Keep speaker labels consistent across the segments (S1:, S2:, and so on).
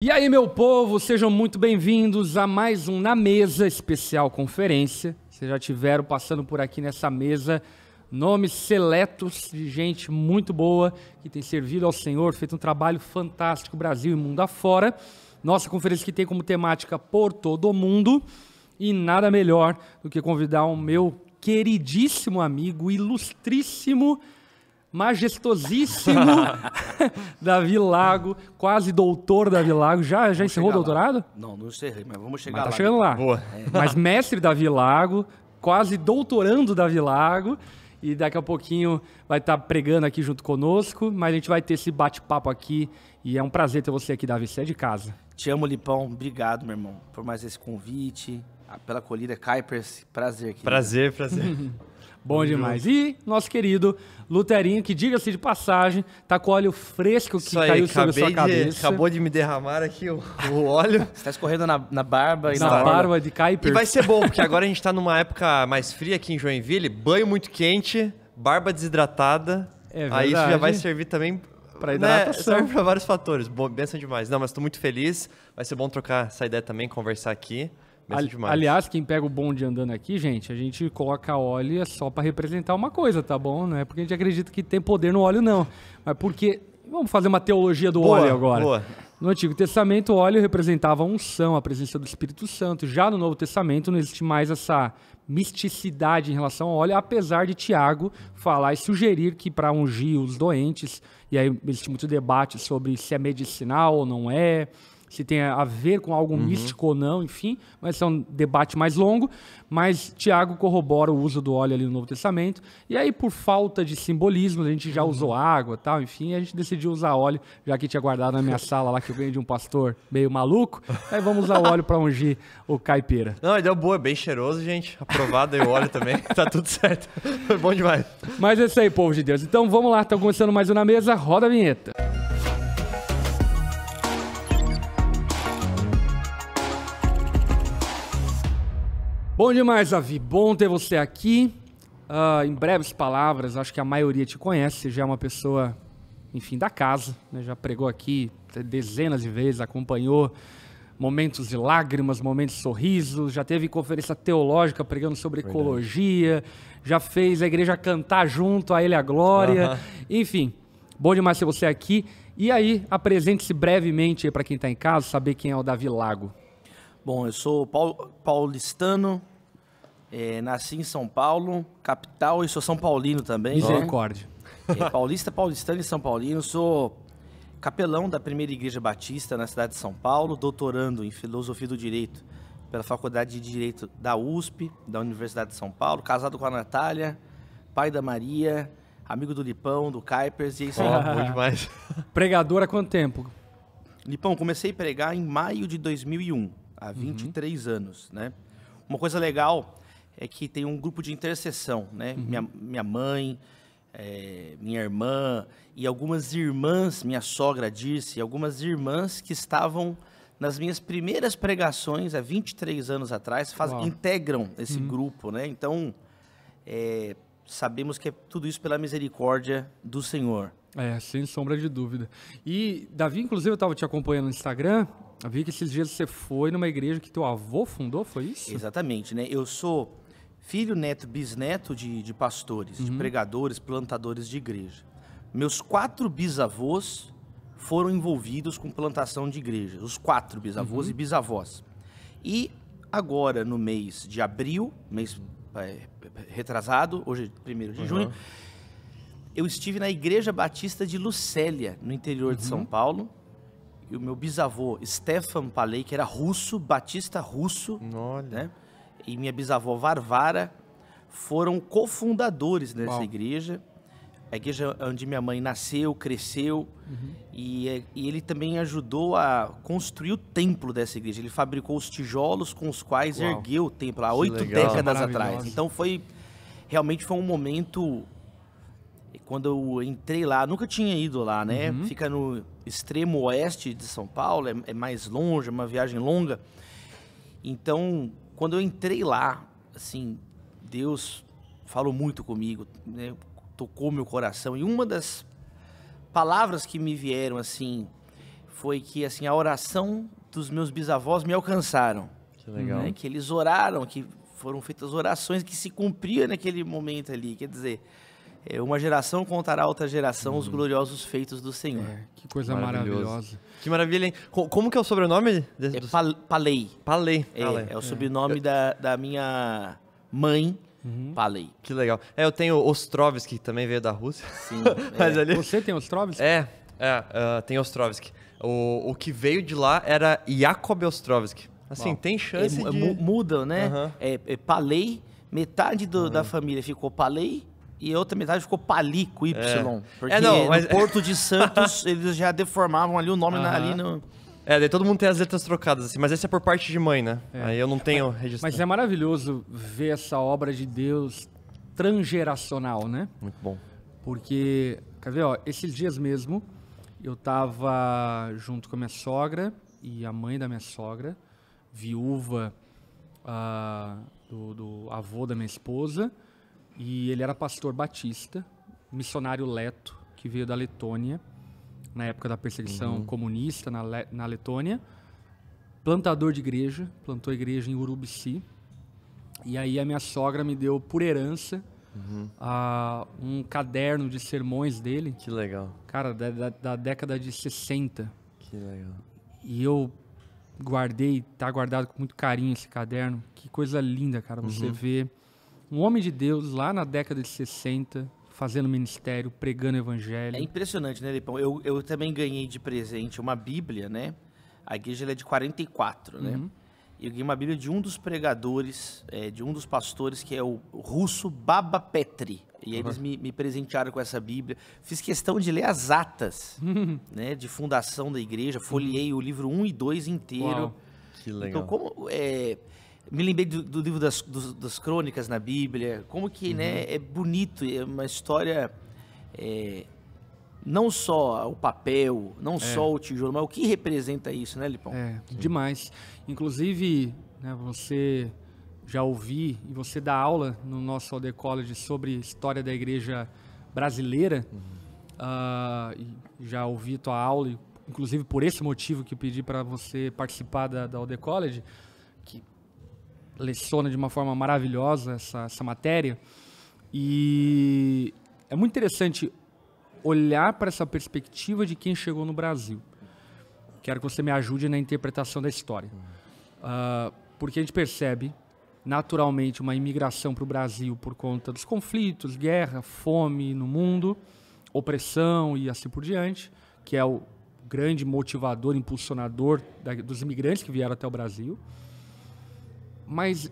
S1: E aí, meu povo, sejam muito bem-vindos a mais um Na Mesa Especial Conferência. Vocês já tiveram passando por aqui nessa mesa nomes seletos de gente muito boa que tem servido ao Senhor, feito um trabalho fantástico Brasil e mundo afora. Nossa conferência que tem como temática Por Todo o Mundo e nada melhor do que convidar o meu queridíssimo amigo, ilustríssimo majestosíssimo Davi Lago, quase doutor Davi Lago. Já, já encerrou o doutorado? Lá.
S2: Não, não encerrei, mas vamos chegar mas tá lá. Tá chegando lá. Boa. É, mas
S1: mestre Davi Lago, quase doutorando Davi Lago. E daqui a pouquinho vai estar tá pregando aqui junto conosco, mas a gente vai ter esse bate-papo aqui. E é um prazer ter você aqui, Davi. Você é de casa. Te amo, Lipão. Obrigado, meu irmão, por mais esse convite, pela acolhida. Kuipers,
S2: prazer. Prazer, prazer.
S1: Bom demais. E nosso querido Luterinho, que diga-se de passagem, tá com óleo fresco que aí, caiu sobre a sua de, cabeça. acabou de me derramar aqui o,
S3: o óleo. Você tá escorrendo na, na barba. E na, na barba de
S1: caipira. E vai ser
S3: bom, porque agora a gente tá numa época mais fria aqui em Joinville, banho muito quente, barba desidratada. É verdade. Aí isso já vai servir também para né, hidratação. Né? Serve para vários fatores. Bom, benção demais. Não, mas estou muito feliz. Vai ser bom trocar essa ideia também, conversar aqui. É aliás,
S1: quem pega o bonde andando aqui, gente, a gente coloca óleo é só para representar uma coisa, tá bom? Não é porque a gente acredita que tem poder no óleo, não. Mas porque. Vamos fazer uma teologia do boa, óleo agora. Boa. No Antigo Testamento, o óleo representava a unção, a presença do Espírito Santo. Já no Novo Testamento, não existe mais essa misticidade em relação ao óleo, apesar de Tiago falar e sugerir que para ungir os doentes, e aí existe muito debate sobre se é medicinal ou não é, se tem a ver com algo uhum. místico ou não, enfim, mas é um debate mais longo. Mas Tiago corrobora o uso do óleo ali no Novo Testamento. E aí, por falta de simbolismo, a gente já uhum. usou água tal, enfim, a gente decidiu usar óleo, já que tinha guardado na minha sala lá que eu ganhei de um pastor meio maluco. Aí vamos usar óleo para ungir o caipira.
S3: Não, deu boa, é bem cheiroso, gente.
S1: Aprovado aí o óleo também. tá tudo certo. Foi bom demais. Mas é isso aí, povo de Deus. Então vamos lá, estamos tá começando mais uma mesa. Roda a vinheta. Bom demais, Avi. Bom ter você aqui. Uh, em breves palavras, acho que a maioria te conhece, já é uma pessoa, enfim, da casa, né? já pregou aqui dezenas de vezes, acompanhou momentos de lágrimas, momentos de sorrisos, já teve conferência teológica pregando sobre Verdade. ecologia, já fez a igreja cantar junto a Ele a Glória, uhum. enfim, bom demais ter você aqui. E aí, apresente-se brevemente para quem está em casa, saber quem é o Davi Lago. Bom, eu sou paulistano,
S2: é, nasci em São Paulo, capital, e sou São Paulino também. Né? Misericórdia. Né? É, paulista, paulistano e São Paulino. Sou capelão da primeira igreja batista na cidade de São Paulo, doutorando em filosofia do direito pela Faculdade de Direito da USP, da Universidade de São Paulo, casado com a Natália, pai da Maria, amigo do Lipão, do Kuipers, e é isso aí. Oh, demais. Pregador há quanto tempo? Lipão, comecei a pregar em maio de 2001, há 23 uhum. anos, né? Uma coisa legal é que tem um grupo de intercessão, né? Uhum. Minha, minha mãe, é, minha irmã e algumas irmãs, minha sogra disse, algumas irmãs que estavam nas minhas primeiras pregações há 23 anos atrás, faz, integram esse uhum. grupo, né? Então, é, sabemos que é tudo isso pela misericórdia do
S1: Senhor. É, sem sombra de dúvida. E, Davi, inclusive, eu estava te acompanhando no Instagram, eu vi que esses dias você foi numa igreja que teu avô fundou, foi isso? Exatamente, né? Eu sou
S2: filho, neto, bisneto de, de pastores, uhum. de pregadores, plantadores de igreja. Meus quatro bisavôs foram envolvidos com plantação de igrejas, os quatro bisavôs uhum. e bisavós. E agora, no mês de abril, mês é, retrasado, hoje é de uhum. junho, eu estive na Igreja Batista de Lucélia, no interior de São uhum. Paulo, e o meu bisavô, Stefan Palei, que era russo, batista russo, Olha. né? e minha bisavó Varvara foram cofundadores dessa Uau. igreja. A igreja onde minha mãe nasceu, cresceu, uhum. e, é, e, ele também ajudou a construir o templo dessa igreja. Ele fabricou os tijolos com os quais Uau. ergueu o templo há oito décadas atrás. Então foi realmente foi um momento quando eu entrei lá, nunca tinha ido lá, né? Uhum. Fica no extremo oeste de São Paulo, é, é mais longe, é uma viagem longa. Então quando eu entrei lá, assim, Deus falou muito comigo, né? tocou meu coração. E uma das palavras que me vieram assim foi que assim a oração dos meus bisavós me alcançaram. Que legal. Né? Que eles oraram, que foram feitas orações que se cumpriam naquele momento ali. Quer dizer, é, uma geração contará a outra geração uhum. os gloriosos feitos do Senhor. É, que coisa maravilhosa. Que maravilha, hein? Como que é o sobrenome? dele? é Pal Palei. Palei. É, Palei. é o é. sobrenome é. Da, da minha
S3: mãe. Uhum. Palei. Que legal. É, eu tenho Ostrovsky, que também veio da Rússia. Sim. Mas é. ali... Você tem Ostrovsky? É, é uh, tem Ostrovsky. O, o que veio de lá era Jakob Ostrovsky.
S2: Assim, Bom, tem chance de... Mudam, né? Uhum. É, Palei, metade do, uhum. da família ficou Palei, e a outra metade ficou Palico Y. É. Porque é, não, mas... no Porto de Santos eles já deformavam ali o nome uhum. ali no. É, daí todo mundo
S3: tem as letras trocadas, assim, mas esse é por parte de mãe, né?
S1: É. Aí eu não tenho mas, registrado. Mas é maravilhoso ver essa obra de Deus transgeracional, né? Muito bom. Porque, quer ver, ó, esses dias mesmo, eu tava junto com a minha sogra e a mãe da minha sogra, viúva uh, do, do avô da minha esposa, e ele era pastor batista, missionário leto, que veio da Letônia, na época da perseguição uhum. comunista na, Le na Letônia. Plantador de igreja, plantou igreja em Urubici. E aí a minha sogra me deu por herança uhum. um caderno de sermões dele. Que legal. Cara, da, da, da década de 60. Que legal. E eu guardei, tá guardado com muito carinho esse caderno. Que coisa linda, cara, você uhum. vê. Ver um homem de Deus lá na década de 60, fazendo ministério, pregando evangelho. É
S2: impressionante, né, Lipão? Eu, eu também ganhei de presente uma Bíblia, né? A igreja é de 44, né? Uhum. Eu ganhei uma Bíblia de um dos pregadores, é, de um dos pastores, que é o russo Baba Petri. E aí uhum. eles me, me, presentearam com essa Bíblia. Fiz questão de ler as atas né, de fundação da igreja, folhei uhum. o livro 1 e 2 inteiro. Uau, que então, legal. Então, como. É, me lembrei do, do livro das, do, das crônicas na Bíblia, como que né, uhum. né, é bonito, é uma história, é, não só o papel, não é. só o tijolo, mas o que representa isso, né, Lipão?
S1: É, demais. Inclusive, né, você já ouvi e você dá aula no nosso Alder College sobre história da igreja brasileira, uhum. uh, já ouvi tua aula, inclusive por esse motivo que eu pedi para você participar da, da Alder College, leciona de uma forma maravilhosa essa, essa matéria. E é muito interessante olhar para essa perspectiva de quem chegou no Brasil. Quero que você me ajude na interpretação da história. Uh, porque a gente percebe, naturalmente, uma imigração para o Brasil por conta dos conflitos, guerra, fome no mundo, opressão e assim por diante, que é o grande motivador, impulsionador da, dos imigrantes que vieram até o Brasil. Mas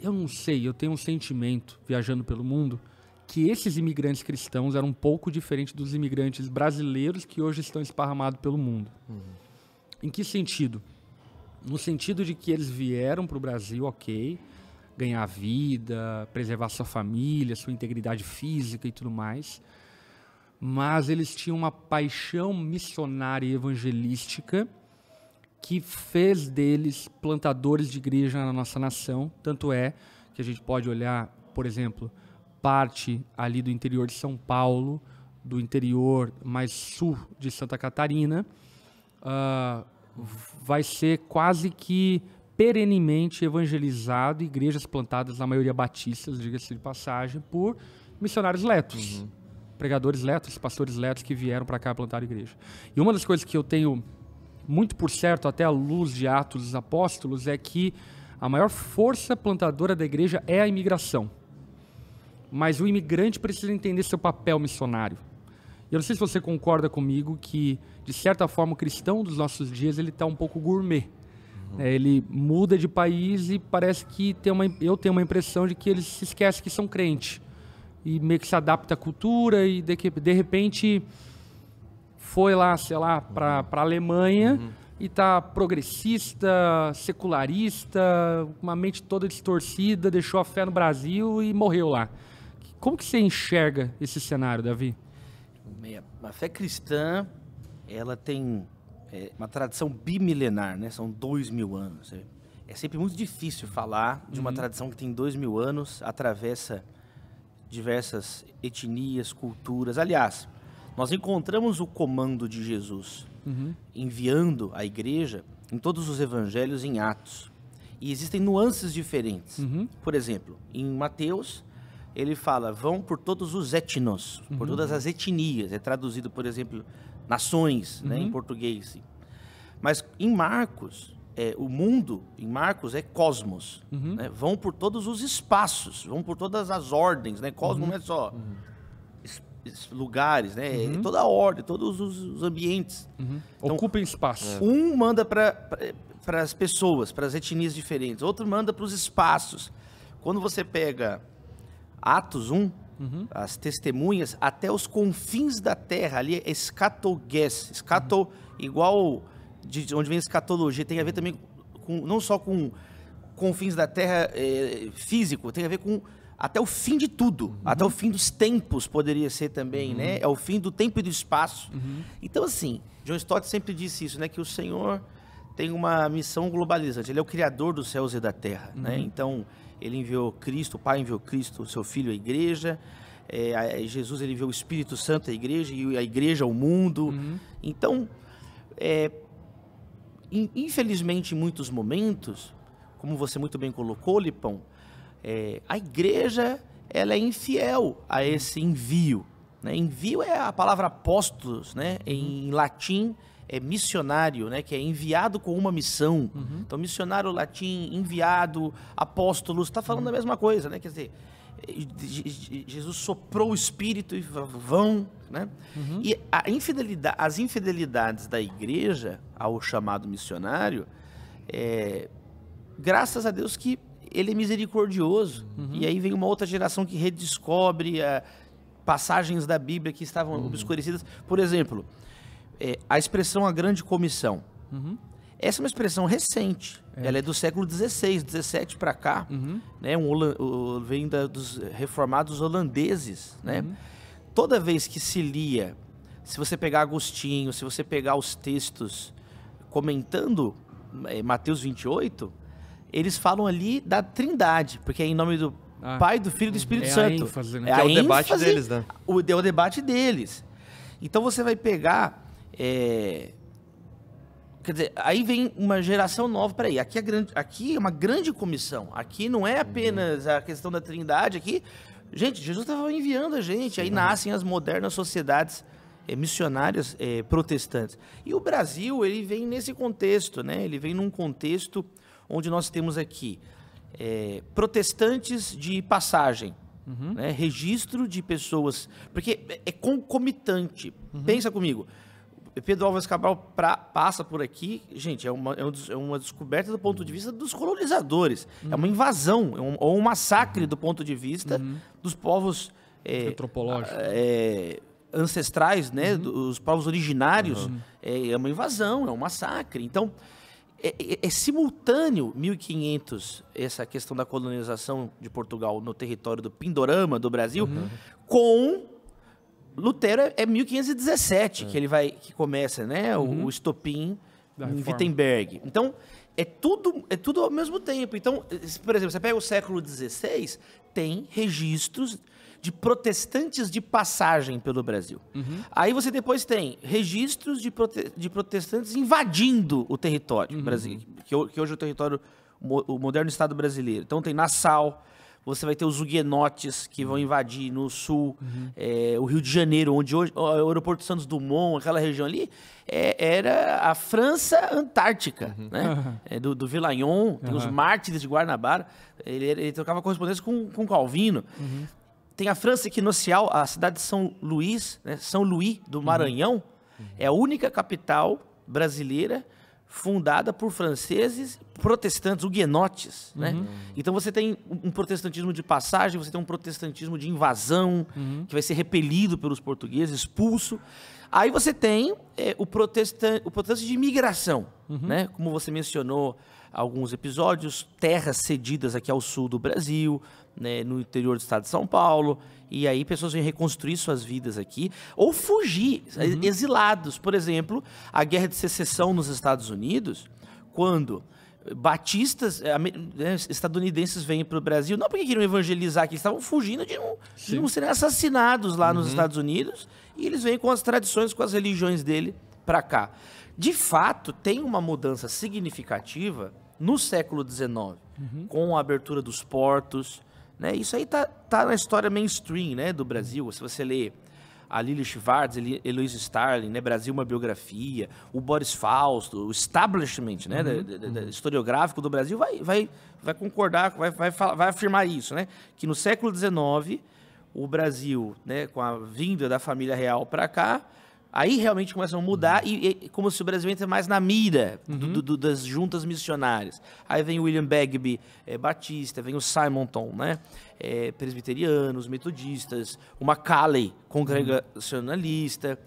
S1: eu não sei, eu tenho um sentimento viajando pelo mundo que esses imigrantes cristãos eram um pouco diferentes dos imigrantes brasileiros que hoje estão esparramados pelo mundo. Uhum. Em que sentido? No sentido de que eles vieram para o Brasil, ok, ganhar vida, preservar sua família, sua integridade física e tudo mais, mas eles tinham uma paixão missionária e evangelística que fez deles plantadores de igreja na nossa nação. Tanto é que a gente pode olhar, por exemplo, parte ali do interior de São Paulo, do interior mais sul de Santa Catarina, uh, vai ser quase que perenemente evangelizado, igrejas plantadas, na maioria batistas, diga-se de passagem, por missionários letos, uhum. pregadores letos, pastores letos que vieram para cá plantar igreja. E uma das coisas que eu tenho muito por certo, até à luz de Atos dos Apóstolos, é que a maior força plantadora da igreja é a imigração. Mas o imigrante precisa entender seu papel missionário. Eu não sei se você concorda comigo que, de certa forma, o cristão dos nossos dias ele está um pouco gourmet. Uhum. É, ele muda de país e parece que tem uma, eu tenho uma impressão de que eles se esquecem que são crente. E meio que se adapta à cultura e de, de repente foi lá, sei lá, para a Alemanha uhum. e tá progressista, secularista, uma mente toda distorcida, deixou a fé no Brasil e morreu lá. Como que você enxerga esse cenário, Davi?
S2: A fé cristã, ela tem é, uma tradição bimilenar, né? São dois mil anos. Né? É sempre muito difícil falar de uma uhum. tradição que tem dois mil anos, atravessa diversas etnias, culturas. Aliás, nós encontramos o comando de Jesus uhum. enviando a igreja em todos os evangelhos em Atos. E existem nuances diferentes. Uhum. Por exemplo, em Mateus, ele fala: vão por todos os etnos, uhum. por todas as etnias. É traduzido, por exemplo, nações né, em uhum. português. Mas em Marcos, é, o mundo, em Marcos, é cosmos. Uhum. Né? Vão por todos os espaços, vão por todas as ordens. Né? Cosmos uhum. não é só lugares, né? Uhum. Toda a ordem, todos os, ambientes. Uhum. Então, Ocupem espaço. Um manda para as pessoas, para as etnias diferentes, outro manda para os espaços. Quando você pega Atos 1, uhum. as testemunhas, até os confins da terra, ali é escatogues. Escato, uhum. igual de onde vem escatologia, tem a ver também com, não só com confins da terra é, físico, tem a ver com até o fim de tudo, uhum. até o fim dos tempos poderia ser também, uhum. né? É o fim do tempo e do espaço. Uhum. Então assim, John Stott sempre disse isso, né? Que o Senhor tem uma missão globalizante. Ele é o criador dos céus e da terra, né? Uhum. Então ele enviou Cristo, o Pai enviou Cristo, o seu Filho, é, a Igreja. É, Jesus ele enviou o Espírito Santo à Igreja e a Igreja ao mundo. Uhum. Então, é, infelizmente, em muitos momentos, como você muito bem colocou, Lipão é, a igreja ela é infiel a esse envio. Né? Envio é a palavra apóstolos, né? Em latim é missionário, né? Que é enviado com uma missão. Uhum. Então missionário latim, enviado, apóstolos, está falando uhum. a mesma coisa, né? Quer dizer, Jesus soprou o Espírito e vão, né? Uhum. E a infidelidade, as infidelidades da igreja ao chamado missionário, é, graças a Deus que ele é misericordioso. Uhum. E aí vem uma outra geração que redescobre a, eh, passagens da Bíblia que estavam uhum. obscurecidas. Por exemplo, é, a expressão a grande comissão. Uhum. Essa é uma expressão recente. É. Ela é do século XVI, XVII para cá. Uhum. Né, um, vem da, dos reformados holandeses. Né? Uhum. Toda vez que se lia, se você pegar Agostinho, se você pegar os textos comentando eh, Mateus 28, eles falam ali da trindade, porque é em nome do ah, Pai, do Filho e do Espírito é Santo. Ênfase, né? É, é o debate deles, né? O, é o debate deles. Então você vai pegar. É... Quer dizer, aí vem uma geração nova para aí. Aqui é, grande, aqui é uma grande comissão. Aqui não é apenas a questão da trindade. Aqui, gente, Jesus estava enviando a gente. Sim, aí né? nascem as modernas sociedades é, missionárias é, protestantes. E o Brasil, ele vem nesse contexto, né? Ele vem num contexto onde nós temos aqui é, protestantes de passagem, uhum. né, registro de pessoas, porque é, é concomitante. Uhum. Pensa comigo. Pedro Alves Cabral pra, passa por aqui, gente, é uma, é, é uma descoberta do ponto de vista dos colonizadores. Uhum. É uma uhum. invasão, é um, ou é um massacre uhum. do ponto de vista uhum. dos povos. É, É, ancestrais, né? Dos povos originários. É, é uma invasão, é um massacre. Então, é, é, é, simultâneo 1500 essa questão da colonização de Portugal no território do Pindorama do Brasil uhum. com Lutero é, é 1517 que ele vai que começa né uhum. o, o estopim em Wittenberg então é tudo é tudo ao mesmo tempo então por exemplo você pega o século XVI tem registros de protestantes de passagem pelo Brasil. Uhum. Aí você depois tem registros de, prote de protestantes invadindo o território uhum. Brasil, que, que, hoje é o território, o moderno Estado brasileiro. Então tem Nassau, você vai ter os huguenotes que vão uhum. invadir no sul, uhum. é, o Rio de Janeiro, onde hoje o aeroporto Santos Dumont, aquela região ali, é, era a França Antártica, uhum. né? É, do, do Villagnon, tem os uhum. mártires de Guanabara, ele, ele trocava correspondência com, com Calvino. Uhum tem a França Equinocial, a cidade de São Luís, né, São Luís do uhum. Maranhão, uhum. é a única capital brasileira fundada por franceses protestantes, huguenotes, né? uhum. né? Então você tem um protestantismo de passagem, você tem um protestantismo de invasão, uhum. que vai ser repelido pelos portugueses, expulso. Aí você tem é, o, protestante, o protestante de imigração, uhum. né? Como você mencionou alguns episódios, terras cedidas aqui ao sul do Brasil, né, no interior do estado de São Paulo. E aí pessoas vêm reconstruir suas vidas aqui ou fugir, uhum. exilados. Por exemplo, a guerra de secessão nos Estados Unidos, quando batistas eh, né, estadunidenses vêm para o Brasil, não porque queriam evangelizar, aqui estavam fugindo de não, de não serem assassinados lá uhum. nos Estados Unidos, e eles vêm com as tradições, com as religiões dele para cá. De fato, tem uma mudança significativa no século XIX, uhum. com a abertura dos portos, né? Isso aí tá, tá na história mainstream né, do Brasil. Se você lê a Lili Schwartz, Eloise Starling, né, Brasil uma biografia, o Boris Fausto, o establishment né, uhum, da, da, uhum. historiográfico do Brasil vai, vai, vai concordar, vai, vai, vai afirmar isso, né? Que no século XIX, o Brasil, né, com a vinda da família real para cá, Aí realmente começam a mudar, uhum. e, e como se o Brasil entra mais na mira uhum. do, do, das juntas missionárias. Aí vem o William Bagby é, eh, Batista, vem o Simonton, né? É, presbiterianos, metodistas, o Macaulay, congregacionalista.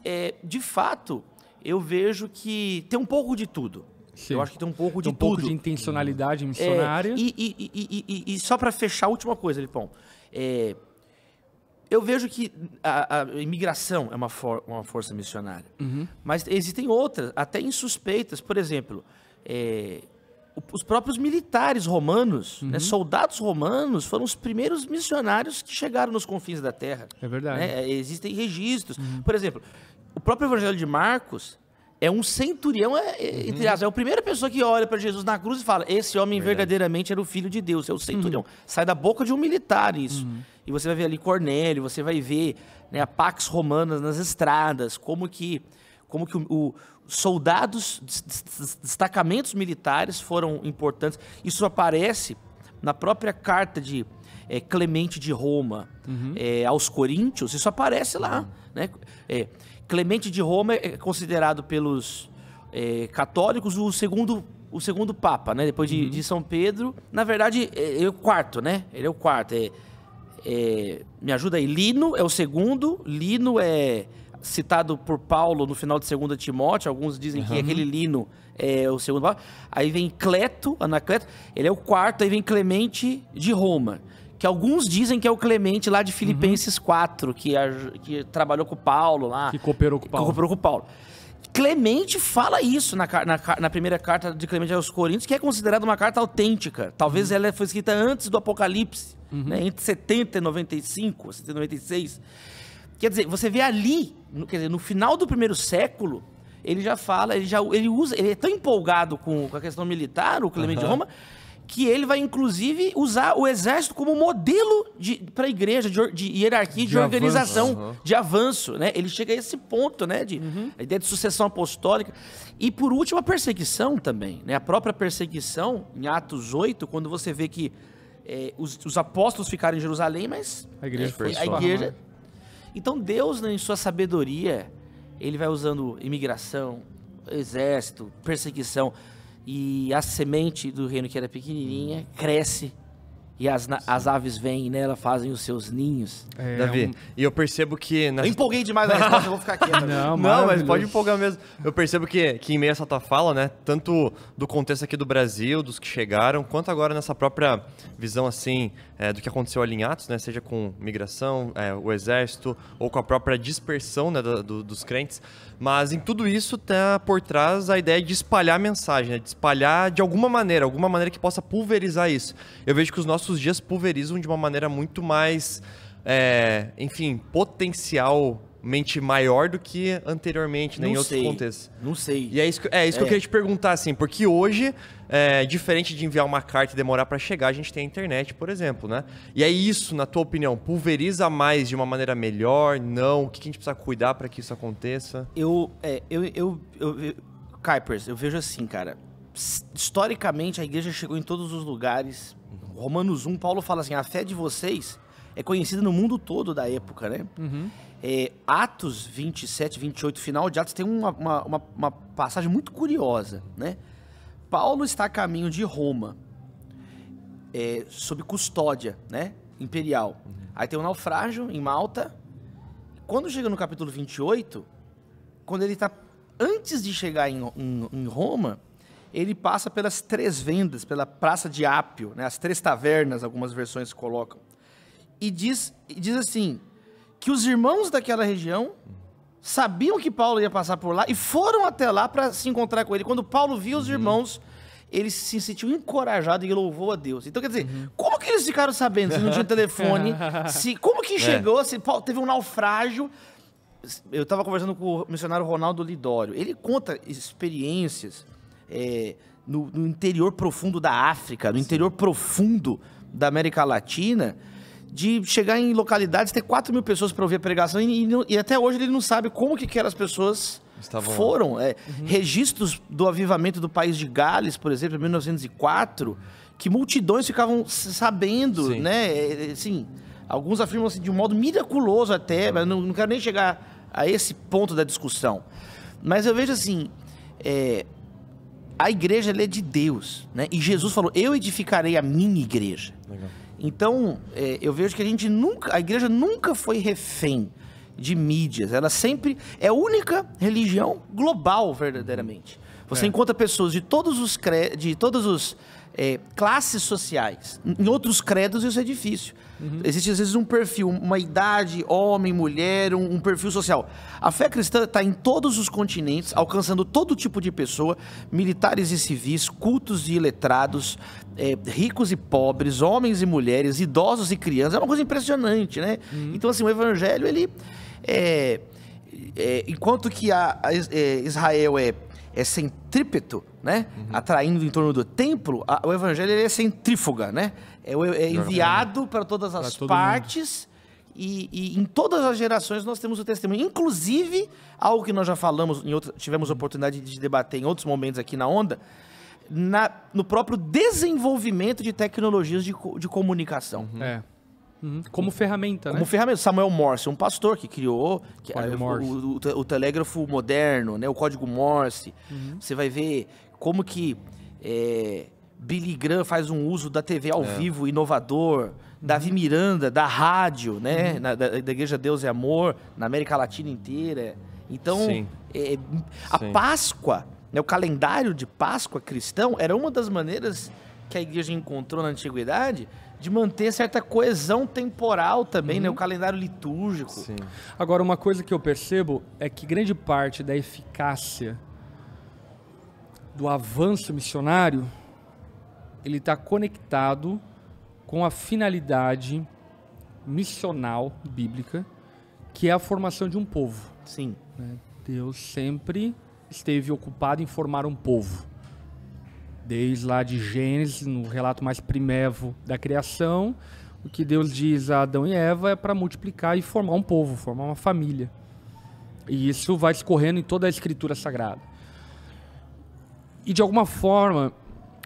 S2: Uhum. É, de fato, eu vejo que tem um pouco de tudo. Sim. Eu acho que tem um pouco tem de um tudo. pouco de intencionalidade é, missionária. E, e, e, só para fechar, última coisa, Lipão. É, eu vejo que a, a imigração é uma, for, uma força missionária. Uhum. Mas existem outras, até insuspeitas. Por exemplo, é, os próprios militares romanos, né, uhum. né, soldados romanos, foram os primeiros missionários que chegaram nos confins da terra. É verdade. Né? Existem registros. Uhum. Por exemplo, o próprio Evangelho de Marcos é um centurião, é, é uhum. entre aspas, é a primeira pessoa que olha para Jesus na cruz e fala: Esse homem Verdade. verdadeiramente era o filho de Deus, é o uhum. centurião. Uhum. Sai da boca de um militar isso. Uhum. E você vai ver ali Cornélio, você vai ver né, a Pax Romana nas estradas, como que, como que o, o soldados, destacamentos militares foram importantes. Isso aparece na própria carta de é, Clemente de Roma uhum. é, aos Coríntios, isso aparece lá. Uhum. Né? É, Clemente de Roma é considerado pelos é, católicos o segundo o segundo papa, né? Depois de, uhum. de São Pedro, na verdade é, é, o quarto, né? Ele é o quarto. É, é, me ajuda aí. Lino é o segundo. Lino é citado por Paulo no final de 2 Timóteo. Alguns dizem é uhum. que aquele Lino é o segundo papa. Aí vem Cleto, Anacleto. Ele é o quarto. Aí vem Clemente de Roma que alguns dizem que é o Clemente lá de Filipenses uhum. 4, que, a, que trabalhou com o Paulo lá. Que cooperou com o Paulo. Que cooperou com o Paulo. Clemente fala isso na, na, na, primeira carta de Clemente aos Coríntios, que é considerada uma carta autêntica. Talvez uhum. ela foi escrita antes do Apocalipse, uhum. né, entre 70 e 95, 70 e 96. Quer dizer, você vê ali, no, quer dizer, no final do primeiro século, ele já fala, ele já ele usa, ele é tão empolgado com, com a questão militar, o Clemente uhum. de Roma, que ele vai, inclusive, usar o exército como modelo para a igreja, de, de hierarquia, de, de organização, avanço, uhum. de avanço. Né? Ele chega a esse ponto, né? De, uhum. A ideia de sucessão apostólica. E, por último, a perseguição também. Né? A própria perseguição, em Atos 8, quando você vê que é, os, os, apóstolos ficaram em Jerusalém, mas a igreja... É, a igreja... Né? Então, Deus, né, em sua sabedoria, ele vai usando imigração, exército, perseguição e a semente do reino que era pequenininha cresce e as, as aves vêm nela fazem os seus ninhos. É, Davi, é um... e eu percebo que... Nas... Eu empolguei demais a resposta, eu vou ficar quieto. Tá Não, Não mas pode
S3: empolgar mesmo. Eu percebo que, que em meio a essa tua fala, né, tanto do contexto aqui do Brasil, dos que chegaram, quanto agora nessa própria visão, assim, é, do que aconteceu ali em Atos, né, seja com migração, é, o exército, ou com a própria dispersão né, do, do, dos crentes, mas em tudo isso tá por trás a ideia de espalhar mensagem, né? de espalhar de alguma maneira, alguma maneira que possa pulverizar isso. Eu vejo que os nossos dias pulverizam de uma maneira muito mais, é, enfim, potencial mente maior do que anteriormente, né, em outros sei, contextos. Não sei. E é isso que, é isso é. que eu é. queria te perguntar, assim, porque hoje, é, diferente de enviar uma carta e demorar para chegar, a gente tem a internet, por exemplo, né? E é isso, na tua opinião, pulveriza mais de uma maneira melhor? Não? O que a gente precisa cuidar
S2: para que isso aconteça? Eu, é, eu, eu, eu, eu, eu vejo assim, cara. Historicamente, a igreja chegou em todos os lugares. Romanos 1, Paulo fala assim: a fé de vocês é conhecida no mundo todo da época, né? Uhum. É, Atos 27, 28, final de Atos, tem uma, uma, uma, uma passagem muito curiosa, né? Paulo está a caminho de Roma, é, sob custódia, né? Imperial. Aí tem um naufrágio em Malta. Quando chega no capítulo 28, quando ele está antes de chegar em, em, em, Roma, ele passa pelas três vendas, pela Praça de Ápio, né? as três tavernas, algumas versões colocam. E diz, diz assim: que os irmãos daquela região sabiam que Paulo ia passar por lá e foram até lá para se encontrar com ele. Quando Paulo viu os uhum. irmãos, ele se sentiu encorajado e louvou a Deus. Então, quer dizer, uhum. como que eles ficaram sabendo se não tinha telefone? se, como que é. chegou? É. Se Paulo teve um naufrágio? Eu estava conversando com o missionário Ronaldo Lidório. Ele conta experiências é, no, no, interior profundo da África, no Sim. interior profundo da América Latina, de chegar em localidades, ter 4 mil pessoas para ouvir a pregação, e, e, e, até hoje ele não sabe como que, que eram as pessoas
S1: Estavam foram.
S2: É, uhum. Registros do avivamento do país de Gales, por exemplo, em 1904, que multidões ficavam sabendo, Sim. né? Assim, alguns afirmam assim, de um modo miraculoso até, uhum. mas não, não, quero nem chegar a esse ponto da discussão. Mas eu vejo assim, é, a igreja é de Deus, né? E Jesus falou, eu edificarei a minha igreja. Legal. Então, é, eu vejo que a gente nunca, a igreja nunca foi refém de mídias. Ela sempre é a única religião global, verdadeiramente. Você é. encontra pessoas de todos os, cre... de todos os é, classes sociais. Em outros credos isso é difícil. Uhum. Existe às vezes um perfil, uma idade, homem, mulher, um, um perfil social. A fé cristã está em todos os continentes, alcançando todo tipo de pessoa, militares e civis, cultos e letrados, é, ricos e pobres, homens e mulheres, idosos e crianças. É uma coisa impressionante, né? Uhum. Então assim, o evangelho ele é, é enquanto que a, a é, Israel é é centrípeto, né? Uhum. Atraindo em torno do templo, a, o evangelho é centrífuga, né? É, é enviado para todas as pra partes. E, e, em todas as gerações nós temos o testemunho, inclusive algo que nós já falamos, em outra, tivemos oportunidade de debater em outros momentos aqui na onda, na, no próprio desenvolvimento de tecnologias de, de comunicação. Uhum.
S1: É. Uhum. Como ferramenta, né? Como
S2: ferramenta. Samuel Morse, um pastor que criou que é o, o, o, telégrafo moderno, né? o código Morse. Uhum. Você vai ver como que é, Billy Graham faz um uso da TV ao é. vivo inovador. Davi uhum. Miranda, da rádio, né? Uhum. Na, da, da Igreja Deus é Amor, na América Latina inteira. Então, é, a Sim. Páscoa, né, o calendário de Páscoa cristão, era uma das maneiras que a igreja encontrou na antiguidade de manter certa
S1: coesão temporal também, né? uhum. né? O calendário litúrgico. Sim. Agora, uma coisa que eu percebo é que grande parte da eficácia do avanço missionário ele está conectado com a finalidade missional bíblica, que é a formação de um povo. Sim. Né? Deus sempre esteve ocupado em formar um povo desde lá de Gênesis, no relato mais primevo da criação, o que Deus diz a Adão e Eva é para multiplicar e formar um povo, formar uma família. E isso vai escorrendo em toda a escritura sagrada. E de alguma forma,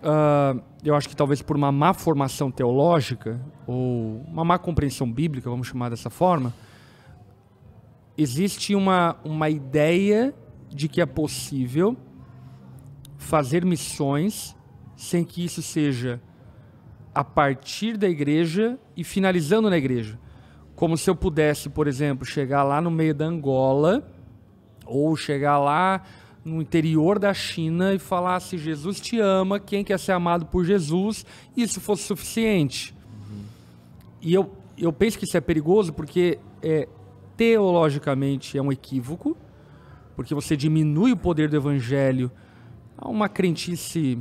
S1: uh, eu acho que talvez por uma má formação teológica, ou uma má compreensão bíblica, vamos chamar dessa forma, existe uma, uma ideia de que é possível fazer missões sem que isso seja a partir da igreja e finalizando na igreja. Como se eu pudesse, por exemplo, chegar lá no meio da Angola ou chegar lá no interior da China e falar se Jesus te ama, quem quer ser amado por Jesus, isso fosse suficiente. Uhum. E eu, eu penso que isso é perigoso porque é, teologicamente é um equívoco, porque você diminui o poder do evangelho uma crentice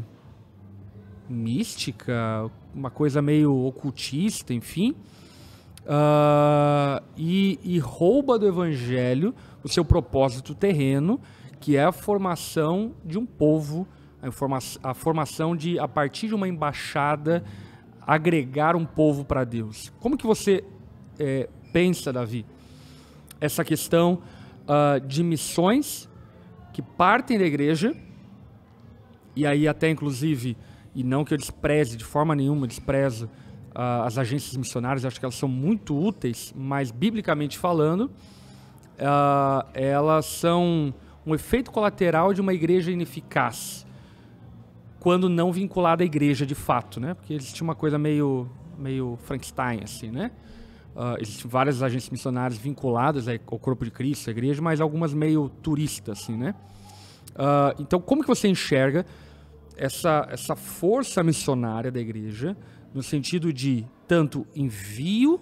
S1: mística, uma coisa meio ocultista, enfim, uh, e, e rouba do evangelho o seu propósito terreno, que é a formação de um povo, a, informa a formação de, a partir de uma embaixada, agregar um povo para Deus. Como que você é, pensa, Davi, essa questão uh, de missões que partem da igreja, e aí até inclusive, e não que eu despreze de forma nenhuma, desprezo uh, as agências missionárias, acho que elas são muito úteis, mas biblicamente falando, uh, elas são um efeito colateral de uma igreja ineficaz quando não vinculada à igreja de fato, né? Porque existe uma coisa meio, meio Frankenstein, assim, né? Uh, existem várias agências missionárias vinculadas ao corpo de Cristo, à igreja, mas algumas meio turistas, assim, né? Uh, então, como que você enxerga essa, essa força missionária da igreja no sentido de tanto envio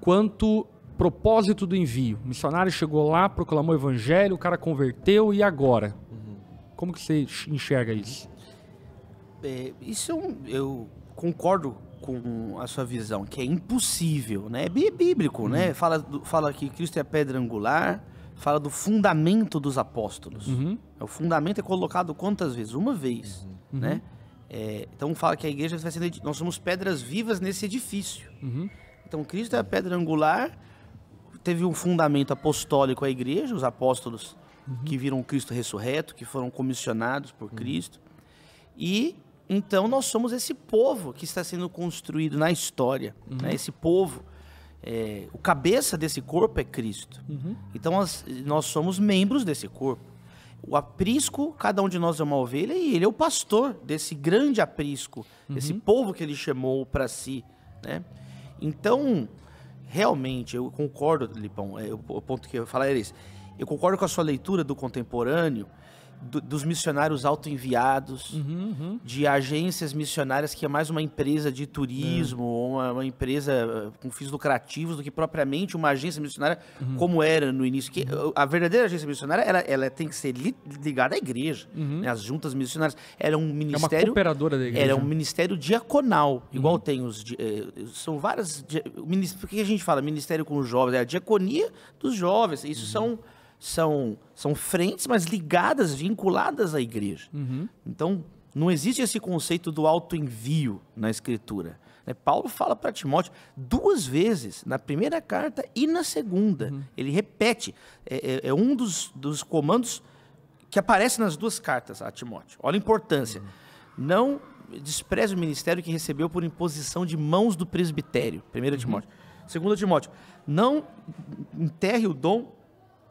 S1: quanto propósito do envio? O missionário chegou lá, proclamou o evangelho, o cara converteu e agora? Uhum. Como que você enxerga uhum. isso?
S2: É, isso é um, eu concordo com a sua visão, que é impossível, né? É bíblico, né? uhum. né? Fala, fala que Cristo é a pedra angular, fala do fundamento dos apóstolos. Uhum. É, o fundamento é colocado quantas vezes? Uma vez, uhum. né? Uhum. É, então fala que a igreja vai sendo, nós somos pedras vivas nesse edifício. Uhum. Então Cristo é a pedra angular, teve um fundamento apostólico à igreja, os apóstolos uhum. que viram Cristo ressurreto, que foram comissionados por uhum. Cristo. E então nós somos esse povo que está sendo construído na história, né? Esse povo é, o cabeça desse corpo é Cristo. Uhum. Então as, nós somos membros desse corpo. O aprisco, cada um de nós é uma ovelha e ele é o pastor desse grande aprisco, uhum. desse povo que ele chamou para si. Né? Então, realmente, eu concordo, Lipão, é, o ponto que eu ia falar era esse. Eu concordo com a sua leitura do contemporâneo, do, dos missionários autoenviados, uhum, uhum. de agências missionárias, que é mais uma empresa de turismo, uhum. uma, uma, empresa eh, com fins lucrativos, do que propriamente uma agência missionária, uhum. como era no início. Que uhum. A verdadeira agência missionária ela, ela tem que ser li, ligada à igreja, uhum. né, as juntas missionárias. Era um ministério. É uma cooperadora da igreja. Era um ministério diaconal, igual tem os. Eh, são várias. Por que a gente fala ministério com os jovens? É a diaconia dos jovens. Isso são são, são frentes, mas ligadas, vinculadas à igreja. Uhum. Então, não existe esse conceito do autoenvio na escritura. Né? Paulo fala para Timóteo duas vezes, na primeira carta e na segunda. Uhum. Ele repete. É, é, é, um dos, dos, comandos que aparece nas duas cartas a Timóteo. Olha a importância. Uhum. Não despreze o ministério que recebeu por imposição de mãos do presbitério. primeira uhum. Timóteo. segunda Timóteo. Não enterre o dom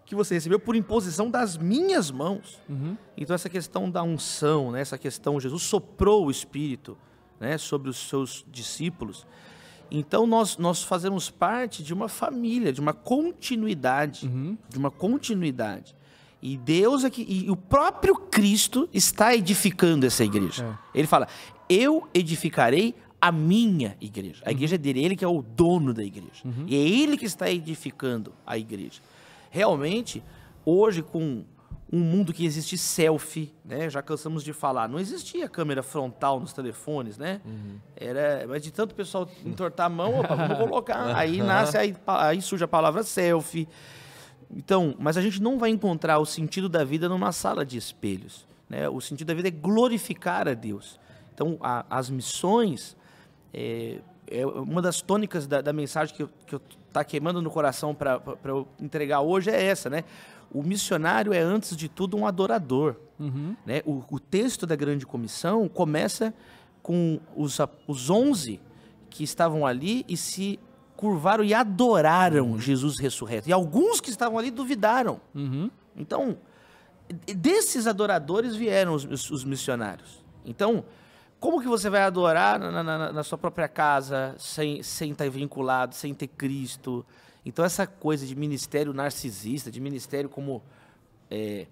S2: que você recebeu por imposição das minhas mãos. Uhum. Então, essa questão da unção, né? essa questão, Jesus soprou o Espírito né? sobre os seus discípulos. Então, nós, nós fazemos parte de uma família, de uma continuidade, uhum. de uma continuidade. E Deus aqui, é e o próprio Cristo está edificando essa igreja. É. Ele fala: Eu edificarei a minha igreja. A igreja é dele, ele que é o dono da igreja. Uhum. E é ele que está edificando a igreja realmente, hoje com um mundo que existe selfie, né? Já cansamos de falar. Não existia câmera frontal nos telefones, né? Uhum. Era, mas de tanto o pessoal entortar a mão, opa, vamos colocar. aí nasce, aí, aí surge a palavra selfie. Então, mas a gente não vai encontrar o sentido da vida numa sala de espelhos. Né? O sentido da vida é glorificar a Deus. Então, a, as missões é, é, uma das tônicas da, da mensagem que eu, que eu tá queimando no coração para eu entregar hoje é essa, né? O missionário é, antes de tudo, um adorador. Uhum. Né? O, o, texto da grande comissão começa com os, os 11 que estavam ali e se curvaram e adoraram uhum. Jesus ressurreto. E alguns que estavam ali duvidaram. Uhum. Então, desses adoradores vieram os, os missionários. Então, como que você vai adorar na, na, na sua própria casa sem, sem estar tá vinculado, sem ter Cristo? Então, essa coisa de ministério narcisista, de ministério como. É,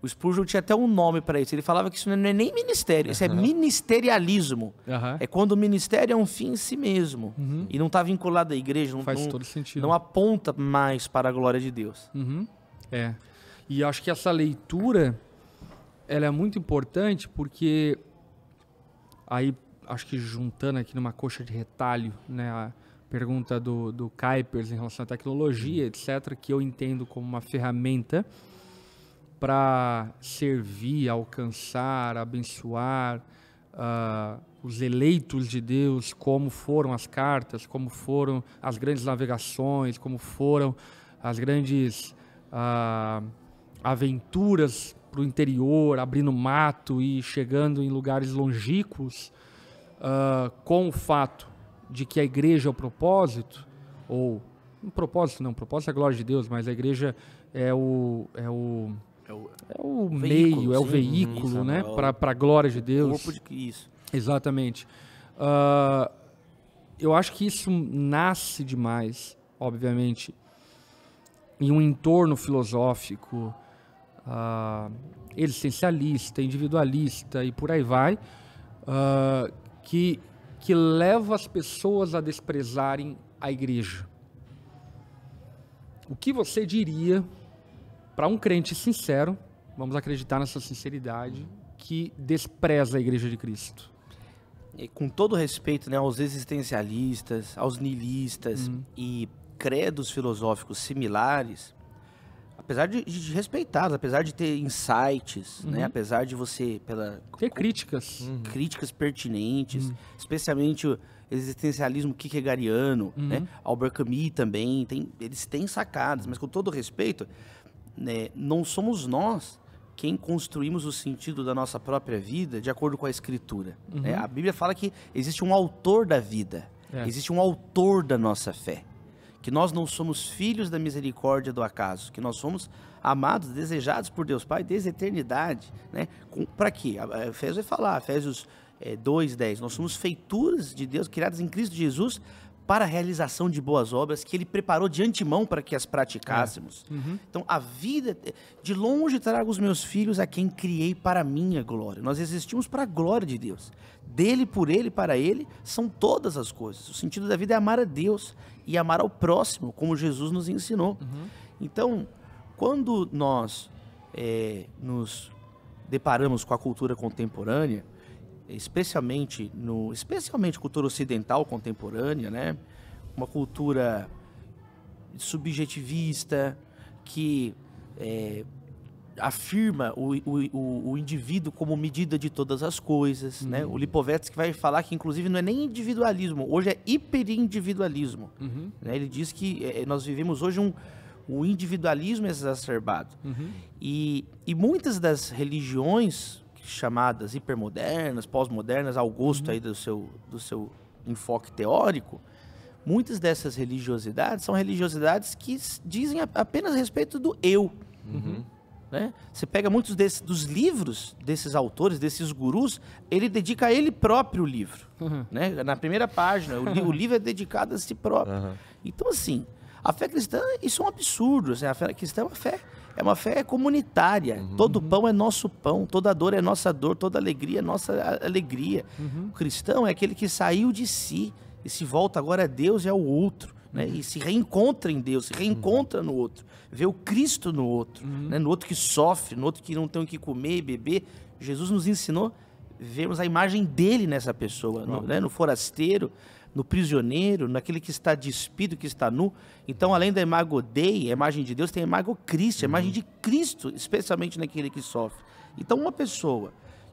S2: o Spurgeon tinha até um nome para isso. Ele falava que isso não é nem ministério, isso uhum. é ministerialismo. Uhum. É quando o ministério é um fim em si mesmo. Uhum. E não está vinculado
S1: à igreja. Não, Faz não, todo sentido. Não aponta mais para a glória de Deus. Uhum. É. E acho que essa leitura ela é muito importante porque Aí, acho que juntando aqui numa coxa de retalho, né, a pergunta do, do Kuipers em relação à tecnologia, etc., que eu entendo como uma ferramenta para servir, alcançar, abençoar uh, os eleitos de Deus, como foram as cartas, como foram as grandes navegações, como foram as grandes uh, aventuras para o interior, abrindo mato e chegando em lugares longíquos, uh, com o fato de que a igreja é o propósito, ou um propósito não, um propósito é a glória de Deus, mas a igreja é o é o é o, é o meio, é o uhum, veículo, né, para a glória de Deus. Corpo de isso. Exatamente. Uh, eu acho que isso nasce demais, obviamente, em um entorno filosófico uh, existencialista, individualista e por aí vai, uh, que, que leva as pessoas a desprezarem a igreja. O que você diria para um crente sincero, vamos acreditar nessa sinceridade, que despreza a igreja de Cristo? E com todo respeito né, aos existencialistas, aos nilistas
S2: uhum. e credos filosóficos similares, apesar de, de respeitados, apesar de ter insights, né? uhum. né? Apesar de você pela ter críticas, uhum. críticas pertinentes, uhum. especialmente o existencialismo kierkegaardiano, uhum. né? Albert Camus também tem, eles têm sacadas, mas com todo respeito, né? Não somos nós quem construímos o sentido da nossa própria vida de acordo com a escritura. Né? Uhum. A Bíblia fala que existe um autor da vida, é. existe um autor da nossa fé que nós não somos filhos da misericórdia do acaso, que nós somos amados, desejados por Deus Pai desde a eternidade, né? Para quê? Efésios vai falar, Efésios é, 2:10, nós somos feituras de Deus criadas em Cristo Jesus para a realização de boas obras que ele preparou de antemão para que as praticássemos. É. Uhum. Então, a vida. De longe trago os meus filhos a quem criei para minha glória. Nós existimos para a glória de Deus. Dele, por ele, para ele, são todas as coisas. O sentido da vida é amar a Deus e amar ao próximo, como Jesus nos ensinou. Uhum. Então, quando nós é, nos deparamos com a cultura contemporânea, especialmente no especialmente cultura ocidental contemporânea, né? Uma cultura subjetivista que é, afirma o, o, o, indivíduo como medida de todas as coisas, né? uhum. né? O Lipovetsky vai falar que, inclusive, não é nem individualismo, hoje é hiperindividualismo. Uhum. Né? Ele diz que é, nós vivemos hoje um, o individualismo exacerbado. Uhum. E, e muitas das religiões chamadas hipermodernas, pós-modernas, ao gosto uhum. aí do seu, do seu enfoque teórico, muitas dessas religiosidades são religiosidades que dizem apenas a respeito do eu. Uhum. Né? Você pega muitos dos livros desses autores, desses gurus, ele dedica a ele próprio o livro. Uhum. Né? Na primeira página, o, li, o, livro é dedicado a si próprio. Uhum. Então, assim, a fé cristã, isso é um absurdo. Assim, a fé cristã é uma fé é uma fé comunitária. Uhum. Todo uhum. pão é nosso pão, toda dor é nossa dor, toda alegria é nossa alegria. Uhum. O cristão é aquele que saiu de si e se volta agora a Deus e ao outro. Né? Uhum. E se reencontra em Deus, se reencontra uhum. no outro, vê o Cristo no outro, né? no outro que sofre, no outro que não tem o que comer e beber. Jesus nos ensinou vermos a imagem dele nessa pessoa, no, né? no forasteiro, no prisioneiro, naquele que está despido, que está nu. Então, além da imago Dei, a imagem de Deus, tem a imago Cristo, a uhum. imagem de Cristo, especialmente naquele que sofre. Então, uma pessoa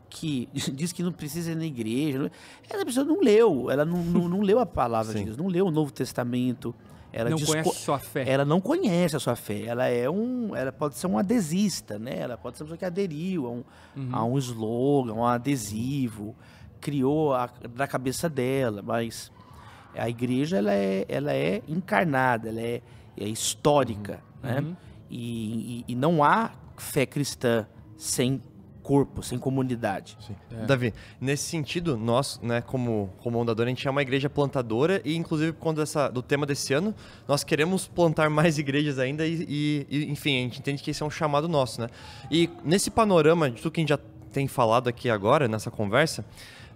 S2: que diz que não precisa ir na igreja, é, essa pessoa não leu, ela não, não, não leu a palavra Sim. de Deus, não leu o Novo Testamento. Ela não conhece sua fé. Ela não conhece a sua fé. Ela é um, ela pode ser um adesista, né? Ela pode ser uma pessoa que aderiu a um, uhum. a um slogan, a um adesivo, criou a, cabeça dela, mas a igreja ela é, ela é encarnada, ela é, é histórica, uhum. né? Uhum. E, e, e não há fé cristã sem corpo, sem comunidade. É. Davi, nesse
S3: sentido, nós, né, como, como a gente é uma igreja plantadora e, inclusive, por conta dessa, do tema desse ano, nós queremos plantar mais igrejas ainda e, e, enfim, a gente entende que esse é um chamado nosso, né? E nesse panorama de tudo que a gente já tem falado aqui agora, nessa conversa,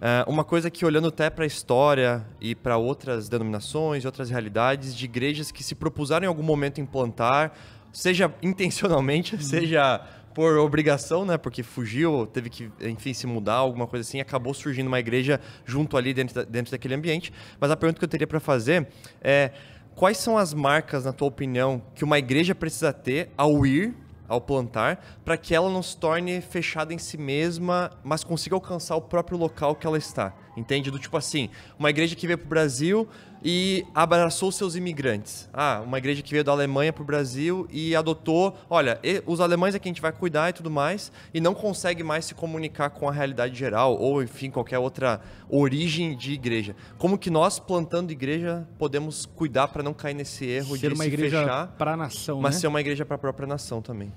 S3: ah, uma coisa que, olhando até para a história e para outras denominações, outras realidades de igrejas que se propuseram em algum momento implantar, seja intencionalmente, uhum. seja por obrigação, né? Porque fugiu, teve que, enfim, se mudar, alguma coisa assim, acabou surgindo uma igreja junto ali dentro, da, dentro daquele ambiente. Mas a pergunta que eu teria para fazer é: quais são as marcas, na tua opinião, que uma igreja precisa ter ao ir ao plantar, para que ela não se torne fechada em si mesma, mas consiga alcançar o próprio local que ela está. Entende? Do tipo assim, uma igreja que veio para o Brasil e abraçou seus imigrantes. Ah, uma igreja que veio da Alemanha para o Brasil e adotou, olha, os alemães é que a gente vai cuidar e tudo mais, e não consegue mais se comunicar com a realidade geral ou, enfim, qualquer outra origem de igreja. Como que nós, plantando igreja, podemos cuidar para não cair nesse erro ser de uma se igreja para a
S1: nação, mas né? ser
S3: uma igreja para a própria nação também.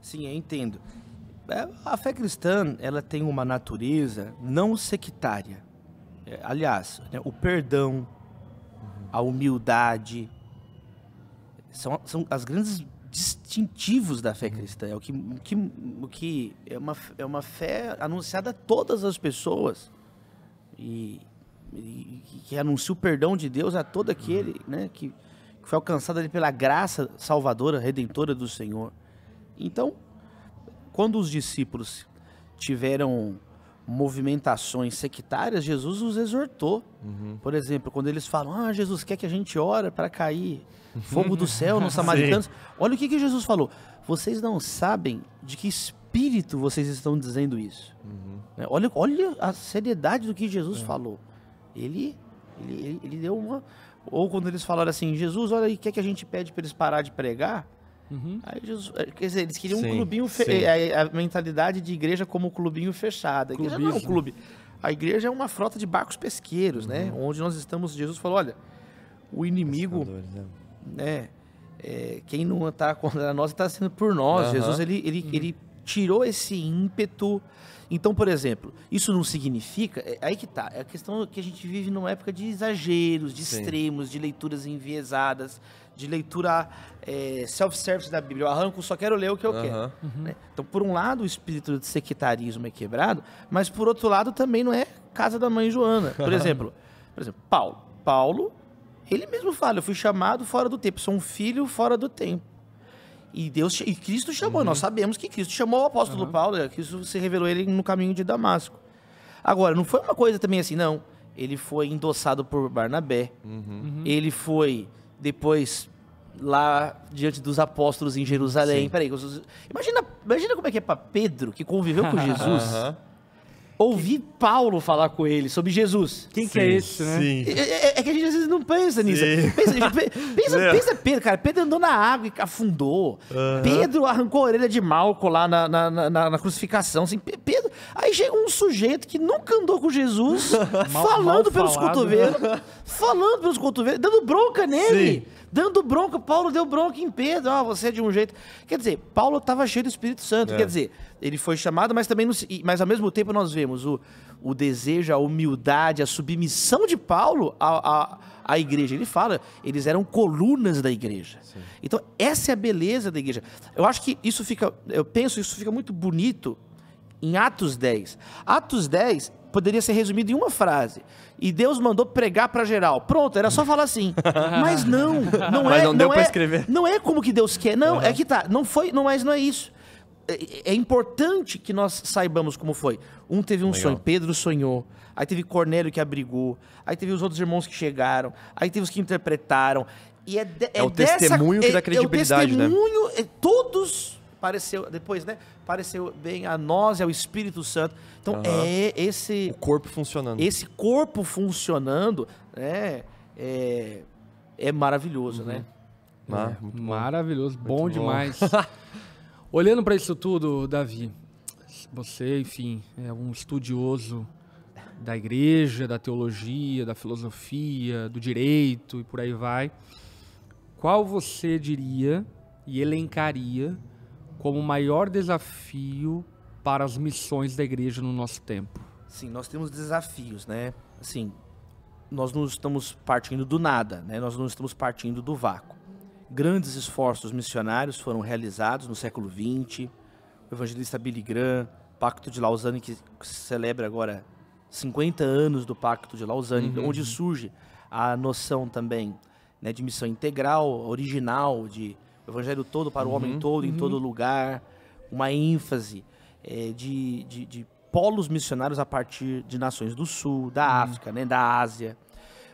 S2: Sim, eu entendo. É, a fé cristã, ela tem uma natureza não sectária. É, aliás, né, o perdão, a humildade. São, são as grandes distintivos da fé cristã. É o que, que, o que é, uma, é uma fé anunciada a todas as pessoas. E, e que anuncia o perdão de Deus a todo aquele uhum. né, que, que foi alcançado ali pela graça salvadora, redentora do Senhor. Então, quando os discípulos tiveram movimentações sectárias, Jesus os exortou. Uhum. Por exemplo, quando eles falam, ah, Jesus quer que a gente ore para cair fogo do céu nos samaritanos. Olha o que, que, Jesus falou. Vocês não sabem de que espírito vocês estão dizendo isso. Uhum. Né? Olha, olha a seriedade do que Jesus é. falou. Ele, ele, ele, ele deu uma... Ou quando eles falaram assim, Jesus, olha aí, o que, é que a gente pede para eles parar de pregar? Uhum. Aí Jesus, eh, quer dizer, eles queriam sim, um clubinho. Fe... A, eh, eh, a, mentalidade de igreja como clubinho fechado. A igreja não é um clube. A igreja é uma frota de barcos pesqueiros, né? uhum. né? Onde nós estamos. Jesus falou: olha, o inimigo. Né? né, é, quem não está contra nós está sendo por nós. Uhum. Jesus ele, ele, uhum. ele tirou esse ímpeto. Então, por exemplo, isso não significa. É, aí que tá. É a questão que a gente vive numa época de exageros, de Sim. extremos, de leituras enviesadas, de leitura é, self-service da Bíblia. Eu arranco, só quero ler o que eu né? uhum. quero. Né? Então, por um lado, o espírito de sectarismo é quebrado, mas por outro lado, também não é casa da mãe Joana. Por exemplo, por exemplo Paulo. Paulo, ele mesmo fala: eu fui chamado fora do tempo, sou um filho fora do tempo. E Deus e Cristo chamou, uhum. nós sabemos que Cristo chamou o apóstolo uhum. Paulo, é, isso se revelou ele no caminho de Damasco. Agora, não foi uma coisa também assim, não. Ele foi endossado por Barnabé. Uhum. uhum. Ele foi depois lá diante dos apóstolos em Jerusalém. Peraí, imagina, imagina como é que é para Pedro, que conviveu com Jesus ouvir Paulo falar com ele sobre Jesus. Quem sim, que é esse, né? Sim. É é, é, é, que a gente às vezes não pensa nisso. Sim. Pensa, pensa, né? pensa, Pedro, cara. Pedro andou na água e afundou. Uhum. Pedro arrancou a orelha de Malco lá na, na, na, na, crucificação. Assim, Pedro. Aí chega um sujeito que nunca andou com Jesus, mal, falando mal pelos né? cotovelos, falando pelos cotovelos, dando bronca nele. Sim dando bronca, Paulo deu bronca em Pedro, Ah você é de um jeito. Quer dizer, Paulo estava cheio do Espírito Santo, é. quer dizer, ele foi chamado, mas também, mas ao mesmo tempo nós vemos o, o desejo, a humildade, a submissão de Paulo à, à, à igreja. Ele fala, eles eram colunas da igreja. Sim. Então, essa é a beleza da igreja. Eu acho que isso fica, eu penso, isso fica muito bonito em Atos 10. Atos 10 poderia ser resumido em uma frase. E Deus mandou pregar para geral. Pronto, era só falar assim. Mas não, não Mas é. Não deu não é, escrever. Não é como que Deus quer. Não, uhum. é que tá. Não foi, não, mas não é isso. É, é, importante que nós saibamos como foi. Um teve um Legal. sonho, Pedro sonhou. Aí teve Cornélio que abrigou. Aí teve os outros irmãos que chegaram. Aí teve os que interpretaram. E é, de, é, é o dessa, testemunho que dá credibilidade, é, é o né? testemunho, né? todos pareceu depois, né? Pareceu bem a nós e ao Espírito Santo. Então uhum. é esse o corpo funcionando. Esse corpo funcionando, né? É, é
S1: maravilhoso, né? uhum. né? Ah, Mar, é, maravilhoso, bom, bom demais. Olhando para isso tudo, Davi, você, enfim, é um estudioso da igreja, da teologia, da filosofia, do direito e por aí vai. Qual você diria e elencaria como o maior desafio para as missões da igreja no nosso tempo?
S2: Sim, nós temos desafios, né? Assim, nós não estamos partindo do nada, né? Nós não estamos partindo do vácuo. Grandes esforços missionários foram realizados no século XX. O evangelista Billy Graham, Pacto de Lausanne, que celebra agora 50 anos do Pacto de Lausanne, uhum. onde surge a noção também né, de missão integral, original, de evangelho todo para uhum, o homem uhum, todo, uhum. em todo lugar, uma ênfase é, de, de, de, polos missionários a partir de nações do sul, da uhum. África, né, da Ásia.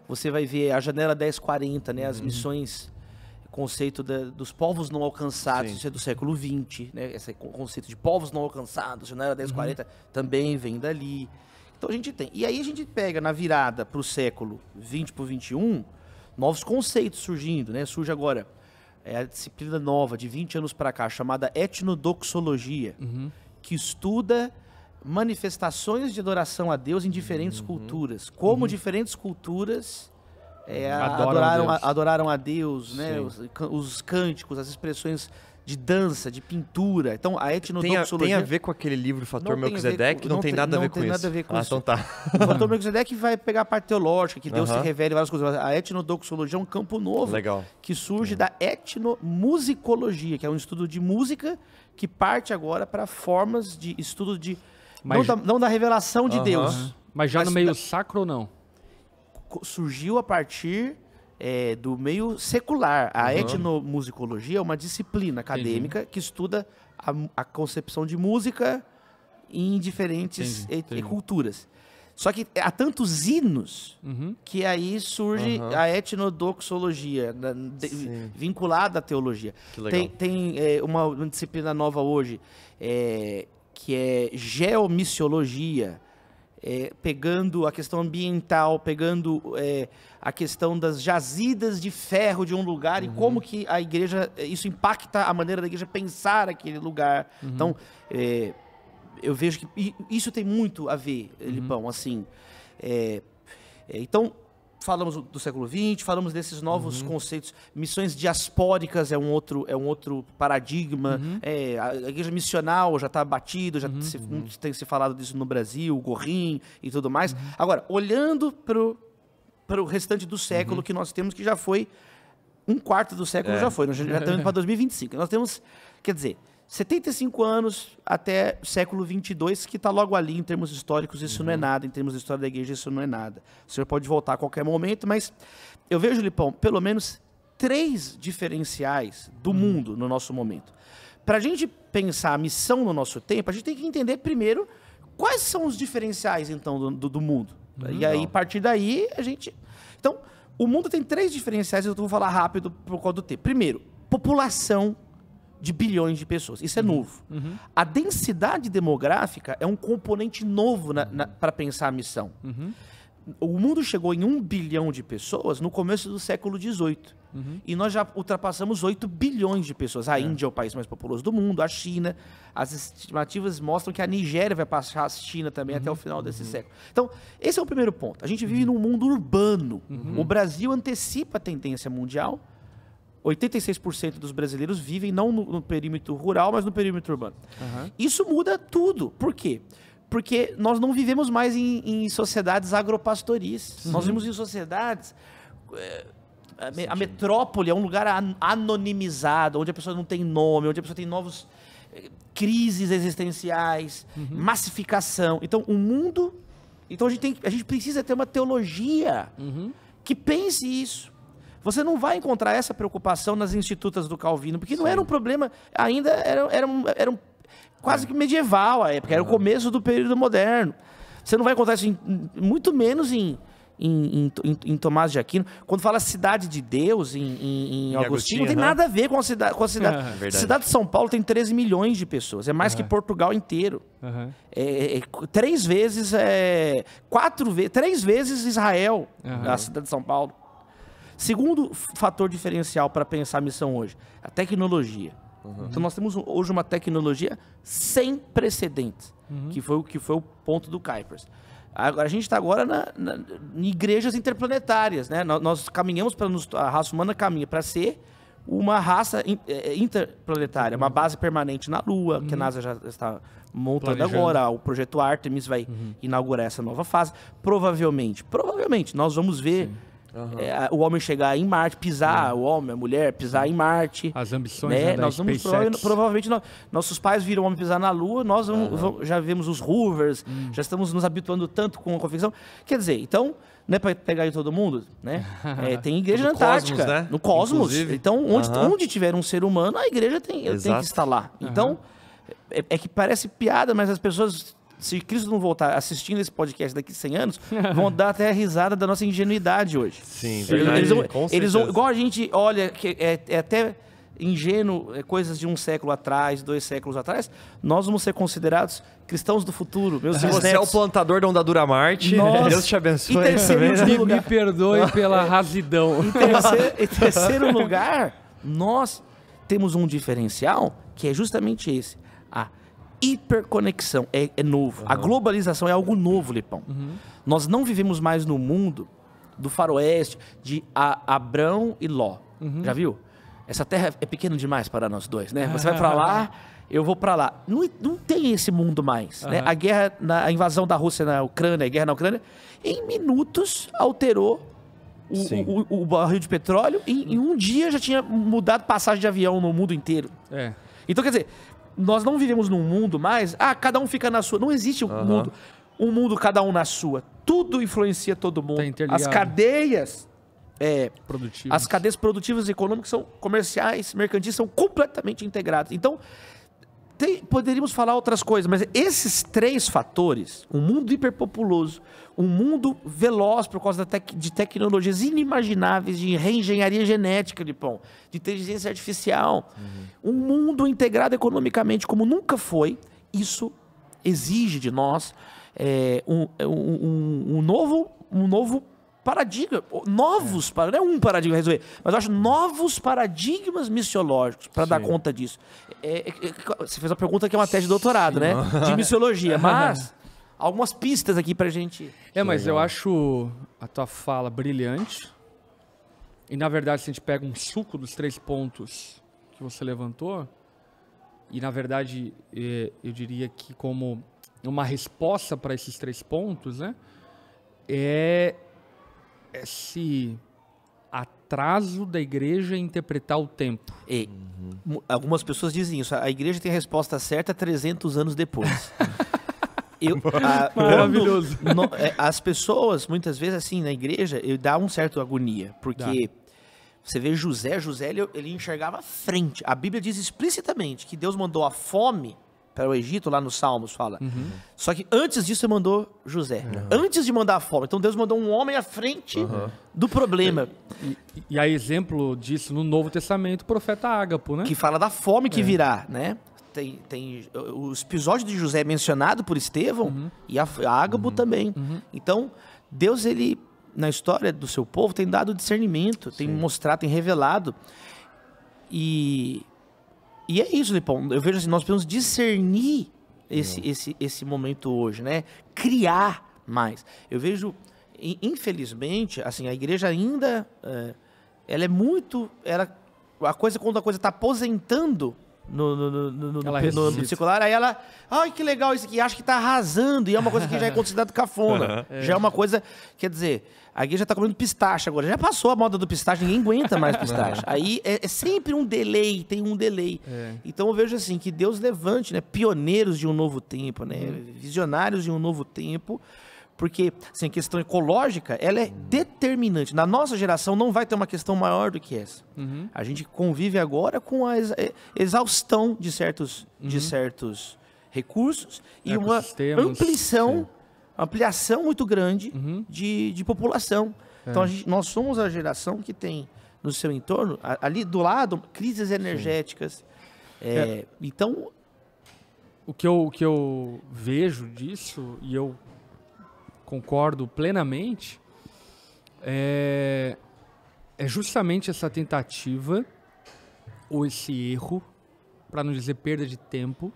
S2: Você vai ver a janela 1040, né, as uhum. missões, conceito da, dos povos não alcançados, isso é do século XX, né, esse é conceito de povos não alcançados, janela 1040 uhum. também vem dali. Então a gente tem. E aí a gente pega na virada para o século 20 para 21 novos conceitos surgindo, né? Surge agora é a disciplina nova de 20 anos para cá, chamada etnodoxologia, uhum. que estuda manifestações de adoração a Deus em diferentes uhum. culturas. Como uhum. diferentes culturas é, adoraram, adoraram, a Deus, adoraram a Deus né? Os, os, cânticos, as expressões de dança, de pintura. Então a etnodoxologia... Tem a, tem a ver com aquele livro Fator Melquisedeque? Não, não, tem nada a ver com isso. Não tem nada a ver com ah, isso. então tá. O Fator Melquisedeque vai pegar a parte teológica, que Deus uh -huh. se revela várias coisas. A etnodoxologia é um campo novo. Legal. Que surge da etnomusicologia, que é um estudo de música que parte agora para formas de estudo de... Mas... Não, da, não da revelação de uh -huh. Deus. Mas já mas no meio da... sacro ou não? Surgiu a partir é, do meio secular. A uhum. etnomusicologia é uma disciplina acadêmica entendi. que estuda a, a, concepção de música em diferentes entendi, entendi. culturas. Só que há tantos hinos uhum. que aí surge uhum. a etnodoxologia, de, vinculada à teologia. Tem, tem é, uma, uma, disciplina nova hoje é, que é geomissiologia, é, pegando a questão ambiental, pegando é, a questão das jazidas de ferro de um lugar uhum. e como que a igreja, eh, isso impacta a maneira da igreja pensar aquele lugar. Uhum. Então, é, eu vejo que isso tem muito a ver, uhum. Lipão, assim. É, é, então, falamos do século XX, falamos desses novos uhum. conceitos. Missões diaspóricas é um outro, é um outro paradigma. Uhum. É, a, a igreja missional já está batido, já uhum. se, uhum. tem se falado disso no Brasil, o Gorrim e tudo mais. Uhum. Agora, olhando para para o restante do século uhum. que nós temos, que já foi. Um quarto do século é. já foi, nós já estamos para 2025. Nós temos, quer dizer, 75 anos até século 22, que está logo ali em termos históricos, isso uhum. não é uhum. nada, em termos de história da igreja, isso não é nada. O senhor pode voltar a qualquer momento, mas eu vejo, Lipão, pelo menos três diferenciais do uhum. mundo no nosso momento. Para a gente pensar a missão no nosso tempo, a gente tem que entender primeiro quais são os diferenciais, então, do, do mundo e aí, a partir daí, a gente. Então, o mundo tem três diferenciais, eu vou falar rápido por causa do tempo. Primeiro, população de bilhões de pessoas. Isso é uhum. novo. Uhum. A densidade demográfica é um componente novo para pensar a missão. Uhum. O mundo chegou em um bilhão de pessoas no começo do século XVIII. Uhum. E nós já ultrapassamos 8 bilhões de pessoas. A é. Índia é o país mais populoso do mundo, a China. As estimativas mostram que a Nigéria vai passar a China também uhum. até o uhum. final desse uhum. século. Então, esse é o primeiro ponto. A gente vive uhum. num mundo urbano. Uhum. O Brasil antecipa a tendência mundial. 86% dos brasileiros vivem não no, no, perímetro rural, mas no perímetro urbano. Isso muda tudo. Por quê? Porque nós não vivemos mais em, em sociedades agropastoris. Nós vivemos em sociedades eh, a, metrópole é um lugar anonimizado, onde a pessoa não tem nome, onde a pessoa tem novos eh, crises existenciais, uhum. massificação. Então, o mundo. Então a gente, tem, a gente precisa ter uma teologia uhum. que pense isso. Você não vai encontrar essa preocupação nas institutas do Calvino, porque Sim. não era um problema, ainda era, era, um, era um, quase é. que medieval a época, era o uhum. começo do período moderno. Você não vai encontrar isso, em, muito menos em em, em, em, Tomás de Aquino. Quando fala cidade de Deus em, em, em Agostinho, Agostinho, não tem uhum. nada a ver com a cidade. Com a cidade. É, cidade de São Paulo tem 13 milhões de pessoas. É mais uhum. que Portugal inteiro. Uhum. É, é, três vezes. É, quatro vezes. Três vezes Israel, a cidade de São Paulo. Segundo fator diferencial para pensar a missão hoje, a tecnologia. Então nós temos hoje uma tecnologia sem precedentes, uhum. que foi o que foi o ponto do Kuipers. Agora, a gente está agora na, na, em igrejas interplanetárias, né? Nós, nós caminhamos para a raça humana caminha para ser uma raça in, é, é interplanetária, uhum. uma base permanente na Lua, uhum. que a uhum. NASA já está montando Planejando. agora. O projeto Artemis vai uhum. inaugurar essa nova fase. Provavelmente, provavelmente, nós vamos ver. Sim Uhum. É, o homem chegar em Marte, pisar, uhum. o homem, a mulher, pisar em Marte. As ambições né? né nós vamos Provavelmente nós, nossos pais viram o homem pisar na Lua, nós vamos, vamos, já vemos os rovers, hum. já estamos nos habituando tanto com a confecção. Quer dizer, então, não é para pegar em todo mundo, né? É, tem igreja na Antártica, cosmos, né? no cosmos. Inclusive. Então, onde, onde, tiver um ser humano, a igreja tem, tem que estar lá. Então, é, é que parece piada, mas as pessoas se Cristo não voltar assistindo esse podcast daqui 100 anos, vão dar até a risada da nossa ingenuidade hoje. Sim, verdade. Eles vão, eles vão igual a gente olha, que é, é até ingênuo, é, coisas de um século atrás, dois séculos atrás, nós vamos ser considerados cristãos do futuro. Meus Se você netos. é o
S3: plantador da dura Marte,
S2: Deus te abençoe. E terceiro me, lugar, me perdoe pela
S1: rasidão. Em terceiro, em terceiro lugar,
S2: nós temos um diferencial que é justamente esse. A hiperconexão. É, é novo. Uhum. A globalização é algo novo, Lipão. Uhum. Nós não vivemos mais no mundo do faroeste, de a, Abrão e Ló. Uhum. Já viu? Essa terra é pequena demais para nós dois, né? Você vai para lá, eu vou para lá. Não, não tem esse mundo mais. Né? A guerra, na, a invasão da Rússia na Ucrânia, a guerra na Ucrânia, em minutos alterou o, o, o, barril de petróleo e em um dia já tinha mudado passagem de avião no mundo inteiro. É. Então, quer dizer, nós não vivemos num mundo mais, ah, cada um fica na sua. Não existe um uhum. mundo, um mundo cada um na sua. Tudo influencia todo mundo. Tá as cadeias é, produtivas. As cadeias produtivas e econômicas são comerciais, mercantis são completamente integradas. Então, poderíamos falar outras coisas, mas esses três fatores, um mundo hiperpopuloso, um mundo veloz por causa tec, de tecnologias inimagináveis, de reengenharia genética, pão, de inteligência artificial, uhum. um mundo integrado economicamente como nunca foi, isso exige de nós é, um, um, um, um novo, um novo paradigma novos, é. não é um paradigma resolver, mas eu acho novos paradigmas missiológicos para dar conta disso. É, é, é, você fez uma pergunta que
S1: é uma tese de doutorado, né? Sim. né? De missiologia, mas algumas pistas aqui para gente. É, mas eu acho a tua fala brilhante. E na verdade, se a gente pega um suco dos três pontos que você levantou, e na verdade, é, eu diria que como uma resposta para esses três pontos, né? É esse é atraso da igreja em é interpretar o tempo. E, uhum. Algumas pessoas dizem isso. A igreja tem a resposta certa
S2: 300 anos depois. eu, a, Maravilhoso. No, é, as pessoas, muitas vezes, assim, na igreja, eu dá um certo agonia. Porque dá. você vê José, José, ele, ele enxergava a frente. A Bíblia diz explicitamente que Deus mandou a fome para o Egito, lá nos Salmos fala. Uhum. Só que antes disso, ele mandou José. Uhum. Antes de mandar
S1: a fome. Então Deus mandou um homem à frente uhum. do problema. E, e, há exemplo disso no Novo Testamento, o profeta Ágapo, né? Que fala da fome que é. virá,
S2: né? Tem, tem os episódios de José é mencionado por Estevão uhum. e a, a uhum. também. Uhum. Então, Deus, ele, na história do seu povo, tem dado discernimento, Sim. tem mostrado, tem revelado. E e é isso, Lipão. Eu vejo assim, nós precisamos discernir esse, esse, esse momento hoje, né? Criar mais. Eu vejo, infelizmente, assim, a igreja ainda, é, ela é muito, ela, a coisa quando a coisa está aposentando, no, no, no, no, no, no circular, aí ela, ai que legal isso aqui, acho que tá arrasando, e é uma coisa que já é considerada cafona. Já é uma coisa, quer dizer, aqui já tá comendo pistache agora, já passou a moda do pistache, ninguém aguenta mais pistache. aí é, é, sempre um delay, tem um delay. É. Então eu vejo assim, que Deus levante, né, pioneiros de um novo tempo, né, uhum. visionários de um novo tempo, porque assim, a questão ecológica ela é determinante. Na nossa geração não vai ter uma questão maior do que essa. Uhum. A gente convive agora com a exa eh, exaustão de certos, uhum. de certos recursos e uma ampliação, ampliação muito grande uhum. de, de população. É. Então gente, nós somos a geração que tem no seu entorno, ali do lado, crises energéticas. É, é. Então
S1: o que eu, o que eu vejo disso, e eu concordo plenamente, é, é justamente essa tentativa ou esse erro, para não dizer perda de tempo,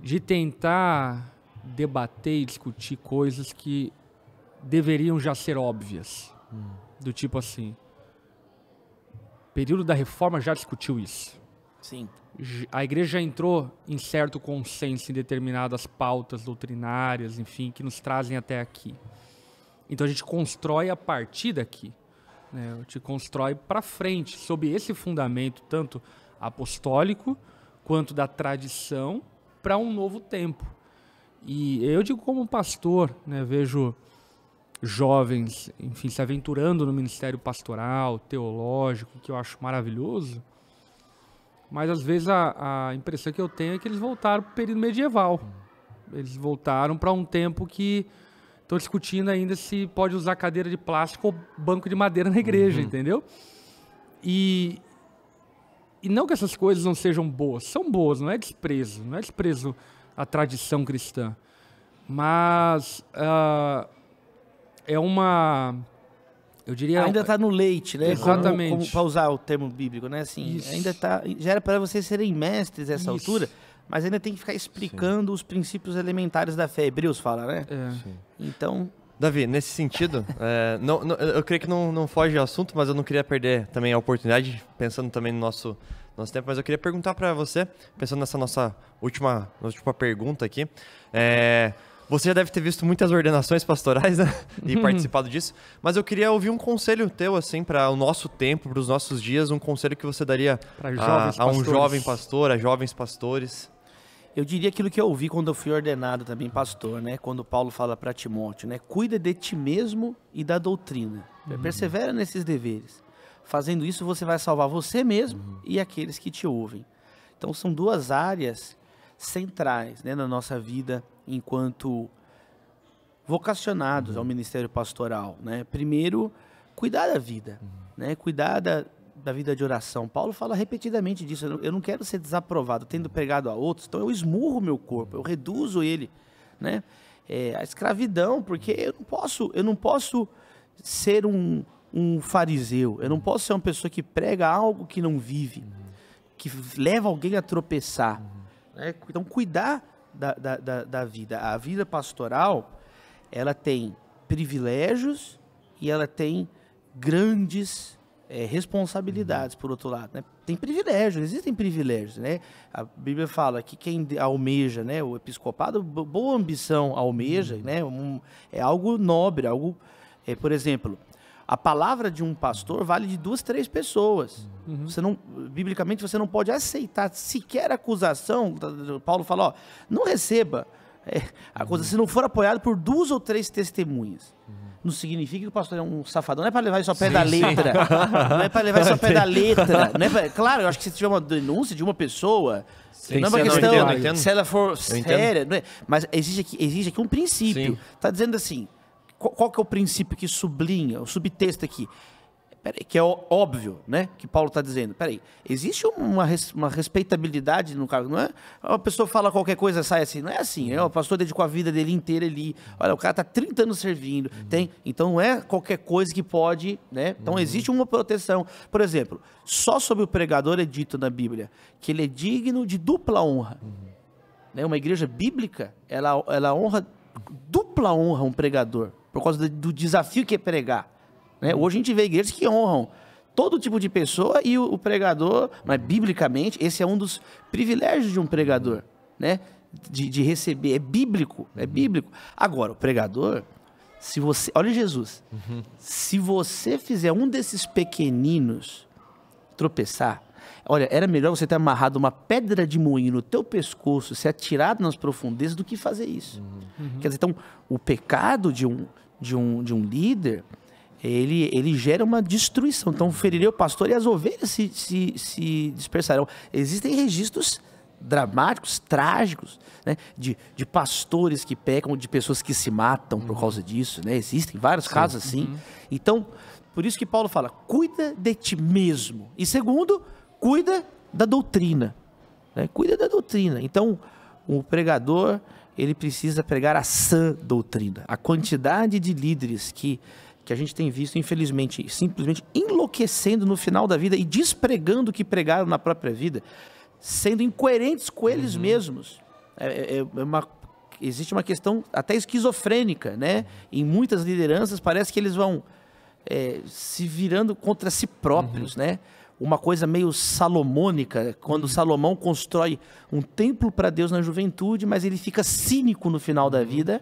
S1: de tentar debater e discutir coisas que deveriam já ser óbvias. Hum. Do tipo assim, período da reforma já discutiu isso. Sim. A igreja já entrou em certo consenso em determinadas pautas doutrinárias, enfim, que nos trazem até aqui. Então a gente constrói a partir daqui. Né? A gente constrói para frente, sob esse fundamento, tanto apostólico quanto da tradição, para um novo tempo. E eu digo como pastor, né? vejo jovens, enfim, se aventurando no ministério pastoral, teológico, que eu acho maravilhoso mas às vezes a, a impressão que eu tenho é que eles voltaram para o período medieval. Eles voltaram para um tempo que estão discutindo ainda se pode usar cadeira de plástico ou banco de madeira na igreja, uhum. entendeu? E, e não que essas coisas não sejam boas, são boas, não é desprezo, não é desprezo a tradição cristã. Mas uh, é uma eu diria. Ainda está no leite, né? Exatamente. Para
S2: usar o termo bíblico, né? Assim, Isso. ainda tá. Já era para vocês serem mestres nessa essa Isso. altura, mas ainda tem que ficar explicando Sim. os princípios elementares da fé. Hebreus fala, né? É. Então.
S3: Davi, nesse sentido, é, não, não, eu creio que não, não foge o assunto, mas eu não queria perder também a oportunidade, pensando também no nosso, nosso tempo, mas eu queria perguntar para você, pensando nessa nossa última, última pergunta aqui, é, você já deve ter visto muitas ordenações pastorais, né? E participado disso. Mas eu queria ouvir um conselho teu, assim, para o nosso tempo, para os nossos dias, um conselho que você daria a, a, um jovem pastor, a jovens pastores.
S2: Eu diria aquilo que eu ouvi quando eu fui ordenado também pastor, né? Quando Paulo fala para Timóteo, né? Cuida de ti mesmo e da doutrina. Uhum. Persevera nesses deveres. Fazendo isso, você vai salvar você mesmo uhum. e aqueles que te ouvem. Então, são duas áreas centrais né, na nossa vida enquanto vocacionados uhum. ao ministério pastoral, né? Primeiro, cuidar da vida, uhum. né? Cuidar da, da vida de oração. Paulo fala repetidamente disso. Eu não, quero ser desaprovado, tendo uhum. pregado a outros. Então eu esmurro meu corpo, eu uhum. reduzo ele, né? É, a escravidão, porque uhum. eu não posso, eu não posso ser um, um fariseu. Eu não posso ser uma pessoa que prega algo que não vive, que leva alguém a tropeçar. Né? Então cuidar da, da, da, da vida. A vida pastoral, ela tem privilégios e ela tem grandes é, responsabilidades, uhum. por outro lado. Né? Tem privilégios, existem privilégios. Né? A Bíblia fala que quem almeja né, o episcopado, boa ambição almeja, uhum. né, um, é algo nobre, algo. É, por exemplo, a palavra de um pastor vale de duas, três pessoas. Uhum. Você não, biblicamente, você não pode aceitar sequer acusação. Paulo fala, ó, não receba é, a coisa uhum. se não for apoiado por duas ou três testemunhas. Uhum. Não significa que o pastor é um safadão. Não é para levar isso ao pé sim, da letra. Sim. Não é para levar isso ao pé da letra. Não é pra... Claro, eu acho que se tiver uma denúncia de uma pessoa, Sim, não é uma questão, entendo, se ela for séria, é, mas exige aqui, exige aqui um princípio. Está dizendo assim, qual que é o princípio que sublinha, o subtexto aqui? Peraí, que é óbvio, né? Que Paulo está dizendo. Peraí, existe uma, res, uma respeitabilidade no cargo. Não é uma pessoa fala qualquer coisa sai assim. Não é assim. Né? O pastor dedicou a vida dele inteira ali. Olha, o cara está 30 anos servindo. Uhum. Tem, então não é qualquer coisa que pode, né? Então uhum. existe uma proteção. Por exemplo, só sobre o pregador é dito na Bíblia que ele é digno de dupla honra. Uhum. Né? Uma igreja bíblica, ela, ela honra, dupla honra um pregador por causa do desafio que é pregar. Né? Hoje a gente vê igrejas que honram todo tipo de pessoa e o, pregador, mas biblicamente, esse é um dos privilégios de um pregador, né? De, de, receber. É bíblico, é uhum. bíblico. Agora, o pregador, se você. Olha Jesus. Uhum. Se você fizer um desses pequeninos tropeçar, olha, era melhor você ter amarrado uma pedra de moinho no teu pescoço, ser atirado nas profundezas, do que fazer isso. Uhum. Quer dizer, então, o pecado de um de um, de um líder, ele, ele gera uma destruição. Então, ferirei o pastor e as ovelhas se, se, se dispersarão. Existem registros dramáticos, trágicos, né? de, de pastores que pecam, de pessoas que se matam uhum. por causa disso. Né? Existem vários Sim. casos assim. Uhum. Então, por isso que Paulo fala: cuida de ti mesmo. E segundo, cuida da doutrina. Né? Cuida da doutrina. Então, o pregador ele precisa pregar a sã doutrina. A quantidade de líderes que, que a gente tem visto, infelizmente, simplesmente enlouquecendo no final da vida e despregando o que pregaram na própria vida, sendo incoerentes com eles uhum. mesmos. É, é, é uma, existe uma questão até esquizofrênica, né? Em muitas lideranças parece que eles vão é, se virando contra si próprios, uhum. né? uma coisa meio salomônica, quando Salomão constrói um templo para Deus na juventude, mas ele fica cínico no final da vida.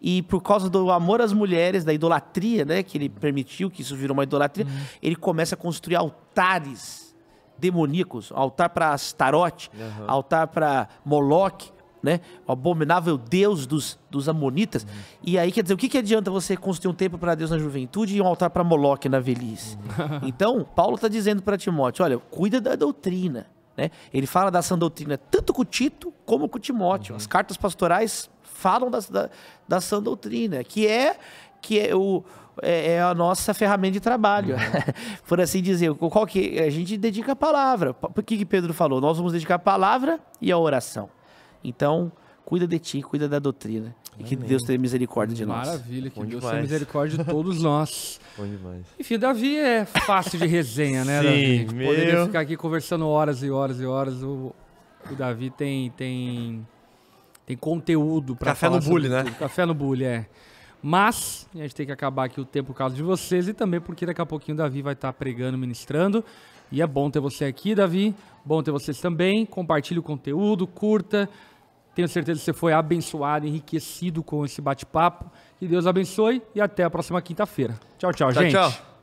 S2: E por causa do amor às mulheres, da idolatria, né, que ele permitiu que isso virou uma idolatria, uhum. ele começa a construir altares demoníacos, altar para Astarote, uhum. altar para Moloque, né? O abominável Deus dos, dos amonitas. Uhum. E aí, quer dizer, o que, que adianta você construir um templo para Deus na juventude e um altar para Moloque na velhice? Uhum. Então, Paulo está dizendo para Timóteo: olha, cuida da doutrina. Né? Ele fala da sã doutrina tanto com Tito como com Timóteo. Uhum. As cartas pastorais falam da, da, da sã doutrina, que é, que é o é, é a nossa ferramenta de trabalho, uhum. por assim dizer. Qual que a gente dedica a palavra? Por que, que Pedro falou? Nós vamos dedicar a palavra e a oração. Então, cuida de ti, cuida da doutrina. Amém. E que Deus tenha misericórdia de Maravilha, nós. Maravilha, que Bom Deus demais. tenha misericórdia de
S1: todos nós. Bom demais. Enfim, Davi é fácil de resenha, né, Sim, Davi? meu... poderia ficar aqui conversando horas e horas e horas. O, o Davi tem, tem, tem conteúdo para Café no bullying, né? Café no bullying, é. Mas a gente tem que acabar aqui o tempo por causa de vocês e também porque daqui a pouquinho o Davi vai estar tá pregando, ministrando. E é bom ter você aqui, Davi. Bom ter vocês também. Compartilhe o conteúdo, curta. Tenho certeza que você foi abençoado, enriquecido com esse bate-papo. Que Deus abençoe e até a próxima quinta-feira. Tchau, tchau, tchau gente. Tchau.